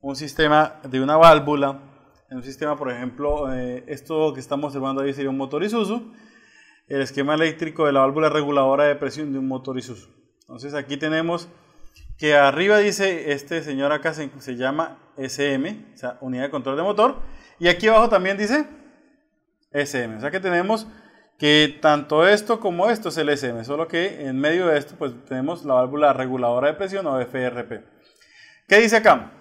un sistema de una válvula, en un sistema, por ejemplo, eh, esto que estamos observando ahí sería un motor Isuzu, el esquema eléctrico de la válvula reguladora de presión de un motor Isuzu. Entonces aquí tenemos que arriba dice, este señor acá se, llama SM, o sea, unidad de control de motor, y aquí abajo también dice SM, o sea que tenemos que tanto esto como esto es el SM, solo que en medio de esto pues tenemos la válvula reguladora de presión o FRP. ¿Qué dice acá?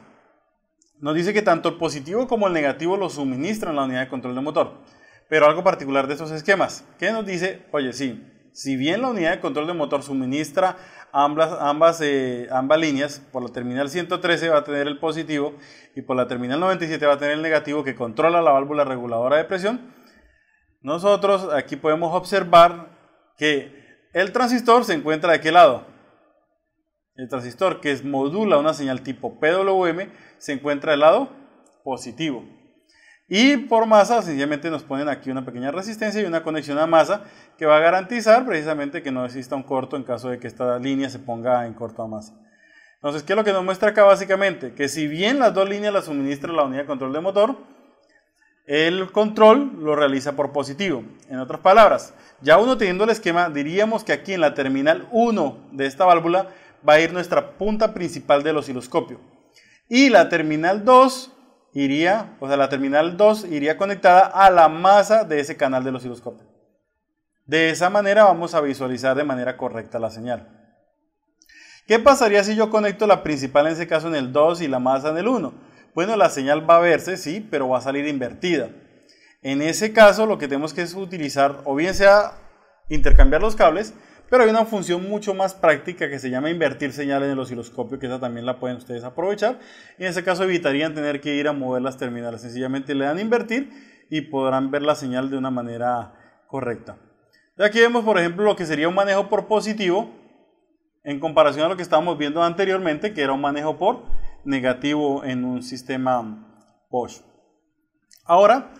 Nos dice que tanto el positivo como el negativo lo suministran la unidad de control del motor. Pero algo particular de estos esquemas, que nos dice, oye, sí, si bien la unidad de control del motor suministra ambas, ambas, eh, ambas líneas, por la terminal 113 va a tener el positivo y por la terminal 97 va a tener el negativo que controla la válvula reguladora de presión, nosotros aquí podemos observar que el transistor se encuentra de qué lado? El transistor que modula una señal tipo PWM se encuentra del lado positivo. Y por masa, sencillamente nos ponen aquí una pequeña resistencia y una conexión a masa que va a garantizar precisamente que no exista un corto en caso de que esta línea se ponga en corto a masa. Entonces, ¿qué es lo que nos muestra acá básicamente? Que si bien las dos líneas las suministra la unidad de control de motor, el control lo realiza por positivo. En otras palabras, ya uno teniendo el esquema, diríamos que aquí en la terminal 1 de esta válvula va a ir nuestra punta principal del osciloscopio. Y la terminal 2 iría, o sea, la terminal 2 iría conectada a la masa de ese canal del osciloscopio. De esa manera vamos a visualizar de manera correcta la señal. ¿Qué pasaría si yo conecto la principal en ese caso en el 2 y la masa en el 1? Bueno, la señal va a verse, sí, pero va a salir invertida. En ese caso lo que tenemos que es utilizar o bien sea intercambiar los cables pero hay una función mucho más práctica que se llama invertir señal en el osciloscopio, que esa también la pueden ustedes aprovechar. Y en ese caso evitarían tener que ir a mover las terminales. Sencillamente le dan invertir y podrán ver la señal de una manera correcta. Y aquí vemos, por ejemplo, lo que sería un manejo por positivo en comparación a lo que estábamos viendo anteriormente, que era un manejo por negativo en un sistema Bosch. Ahora,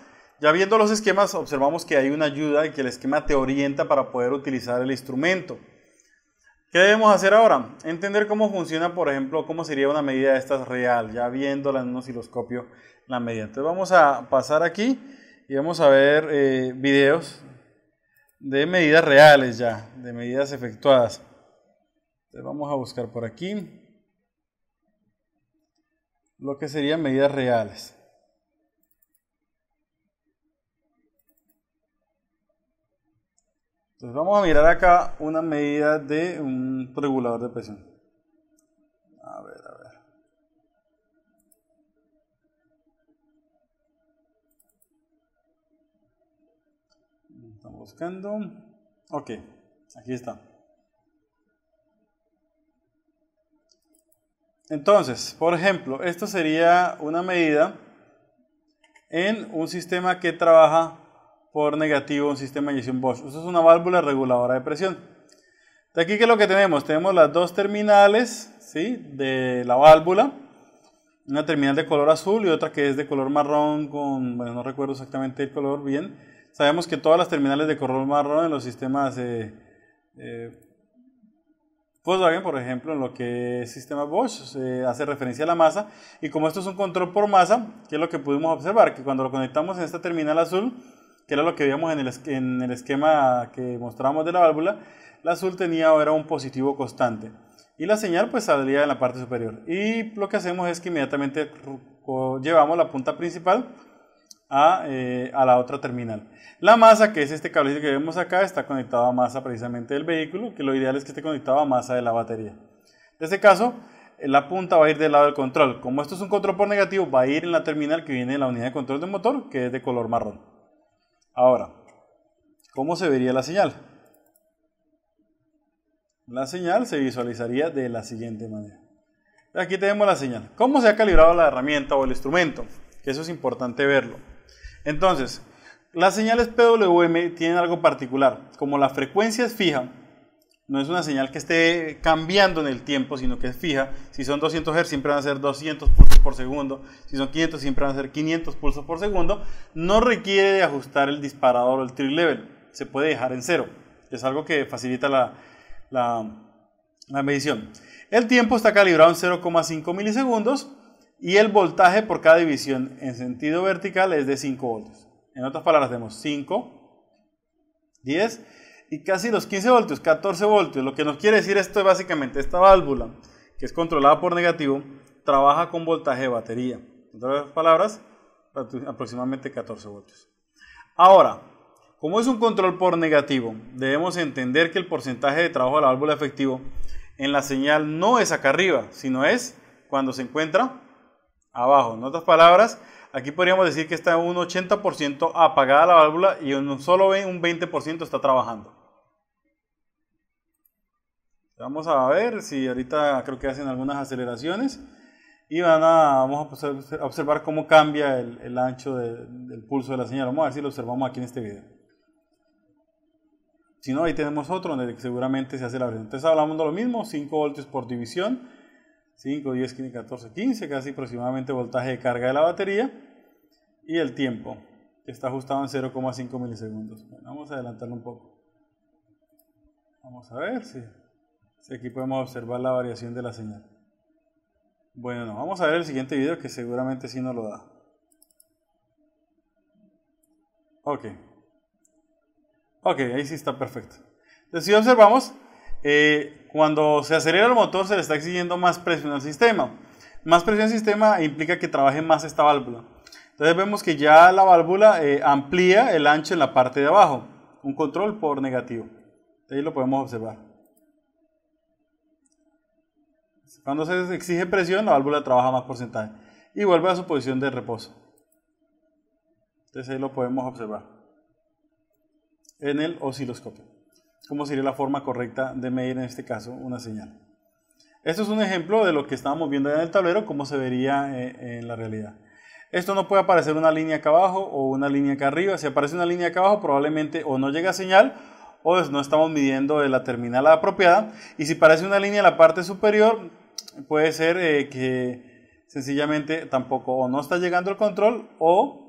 ya viendo los esquemas, observamos que hay una ayuda y que el esquema te orienta para poder utilizar el instrumento. ¿Qué debemos hacer ahora? Entender cómo funciona, por ejemplo, cómo sería una medida de estas real, ya viéndola en un osciloscopio, la medida. Entonces vamos a pasar aquí y vamos a ver eh, videos de medidas reales ya, de medidas efectuadas. Entonces vamos a buscar por aquí lo que serían medidas reales. Entonces vamos a mirar acá una medida de un regulador de presión. A ver, a ver. Estamos buscando. Ok, aquí está. Entonces, por ejemplo, esto sería una medida en un sistema que trabaja por negativo un sistema de inyección Bosch. Eso es una válvula reguladora de presión. De aquí, ¿qué es lo que tenemos? Tenemos las dos terminales ¿sí? de la válvula. Una terminal de color azul y otra que es de color marrón con, bueno, no recuerdo exactamente el color bien. Sabemos que todas las terminales de color marrón en los sistemas eh, eh, Volkswagen, por ejemplo, en lo que es sistema Bosch, hace referencia a la masa. Y como esto es un control por masa, que es lo que pudimos observar, que cuando lo conectamos en esta terminal azul, que era lo que veíamos en el, esquema que mostrábamos de la válvula, la azul tenía era un positivo constante. Y la señal pues salía en la parte superior. Y lo que hacemos es que inmediatamente llevamos la punta principal eh, a, la otra terminal. La masa, que es este cablecito que vemos acá, está conectado a masa precisamente del vehículo, que lo ideal es que esté conectado a masa de la batería. En este caso, eh, la punta va a ir del lado del control. Como esto es un control por negativo, va a ir en la terminal que viene de la unidad de control del motor, que es de color marrón. Ahora, ¿cómo se vería la señal? La señal se visualizaría de la siguiente manera. Aquí tenemos la señal. ¿Cómo se ha calibrado la herramienta o el instrumento? Que eso es importante verlo. Entonces, las señales PWM tienen algo particular. Como la frecuencia es fija, no es una señal que esté cambiando en el tiempo, sino que es fija. Si son 200 Hz, siempre van a ser 200 pulsos por segundo. Si son 500, siempre van a ser 500 pulsos por segundo. No requiere de ajustar el disparador o el trigger level. Se puede dejar en cero. Es algo que facilita la, la medición. El tiempo está calibrado en 0,5 milisegundos y el voltaje por cada división en sentido vertical es de 5 voltios. En otras palabras, tenemos 5, 10 y casi los 15 voltios, 14 voltios. Lo que nos quiere decir esto es básicamente esta válvula, que es controlada por negativo, trabaja con voltaje de batería. En otras palabras, aproximadamente 14 voltios. Ahora, como es un control por negativo, debemos entender que el porcentaje de trabajo de la válvula efectivo en la señal no es acá arriba, sino es cuando se encuentra abajo. En otras palabras, aquí podríamos decir que está un 80% apagada la válvula y un solo un 20% está trabajando. Vamos a ver si ahorita creo que hacen algunas aceleraciones y van a, vamos a observar cómo cambia el, ancho del pulso de la señal. Vamos a ver si lo observamos aquí en este video. Si no, ahí tenemos otro donde seguramente se hace la versión. Entonces hablamos de lo mismo, 5 voltios por división, 5, 10, 15, 14, 15, casi aproximadamente voltaje de carga de la batería y el tiempo, que está ajustado en 0,5 milisegundos. vamos a adelantarlo un poco. Vamos a ver si aquí podemos observar la variación de la señal. Bueno, vamos a ver el siguiente video que seguramente sí nos lo da. Ok. Ok, ahí sí está perfecto. Entonces, si observamos, eh, cuando se acelera el motor se le está exigiendo más presión al sistema. Más presión al sistema implica que trabaje más esta válvula. Entonces vemos que ya la válvula eh, amplía el ancho en la parte de abajo. Un control por negativo. Ahí lo podemos observar. Cuando se exige presión, la válvula trabaja más porcentaje y vuelve a su posición de reposo. Entonces ahí lo podemos observar en el osciloscopio. como sería la forma correcta de medir en este caso una señal? Esto es un ejemplo de lo que estábamos viendo en el tablero, cómo se vería eh, en la realidad. Esto no puede aparecer una línea acá abajo o una línea acá arriba. Si aparece una línea acá abajo, probablemente o no llega señal o no estamos midiendo de la terminal apropiada. Y si aparece una línea en la parte superior, puede ser eh, que sencillamente tampoco o no está llegando el control o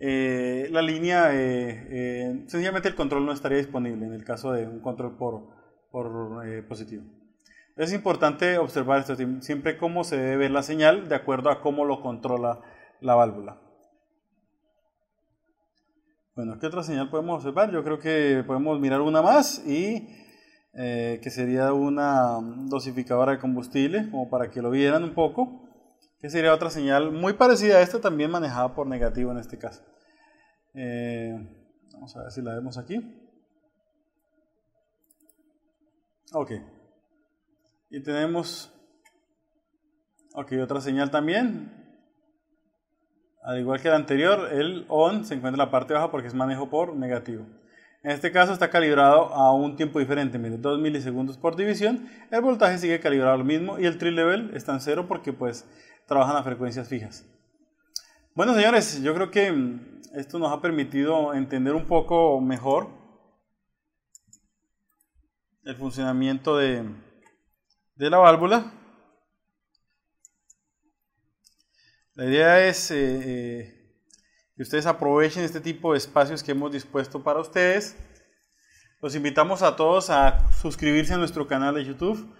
eh, la línea, eh, sencillamente el control no estaría disponible en el caso de un control por, por positivo. Es importante observar esto, siempre cómo se debe ver la señal de acuerdo a cómo lo controla la válvula. Bueno, ¿qué otra señal podemos observar? Yo creo que podemos mirar una más y eh, que sería una dosificadora de combustible, como para que lo vieran un poco, que sería otra señal muy parecida a esta, también manejada por negativo en este caso. Eh, vamos a ver si la vemos aquí. Ok. Y tenemos, ok, otra señal también. Al igual que la anterior, el on se encuentra en la parte baja porque es manejo por negativo. En este caso está calibrado a un tiempo diferente, 2 milisegundos por división. El voltaje sigue calibrado al mismo y el tri-level está en cero porque pues trabajan a frecuencias fijas. Bueno, señores, yo creo que mm, esto nos ha permitido entender un poco mejor el funcionamiento de, la válvula. La idea es... Eh, eh, que ustedes aprovechen este tipo de espacios que hemos dispuesto para ustedes. Los invitamos a todos a suscribirse a nuestro canal de YouTube,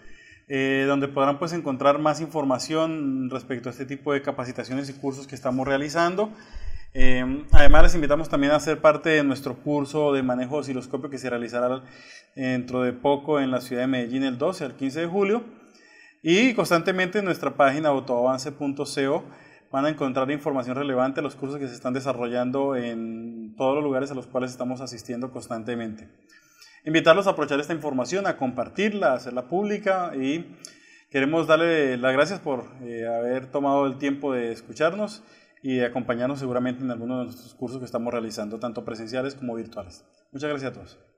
eh, donde podrán pues encontrar más información respecto a este tipo de capacitaciones y cursos que estamos realizando. Eh, además, les invitamos también a ser parte de nuestro curso de manejo de osciloscopio que se realizará dentro de poco en la ciudad de Medellín el 12 al 15 de julio. Y constantemente en nuestra página autoavance.co van a encontrar información relevante a los cursos que se están desarrollando en todos los lugares a los cuales estamos asistiendo constantemente. Invitarlos a aprovechar esta información, a compartirla, a hacerla pública y queremos darle las gracias por eh, haber tomado el tiempo de escucharnos y acompañarnos seguramente en algunos de nuestros cursos que estamos realizando, tanto presenciales como virtuales. Muchas gracias a todos.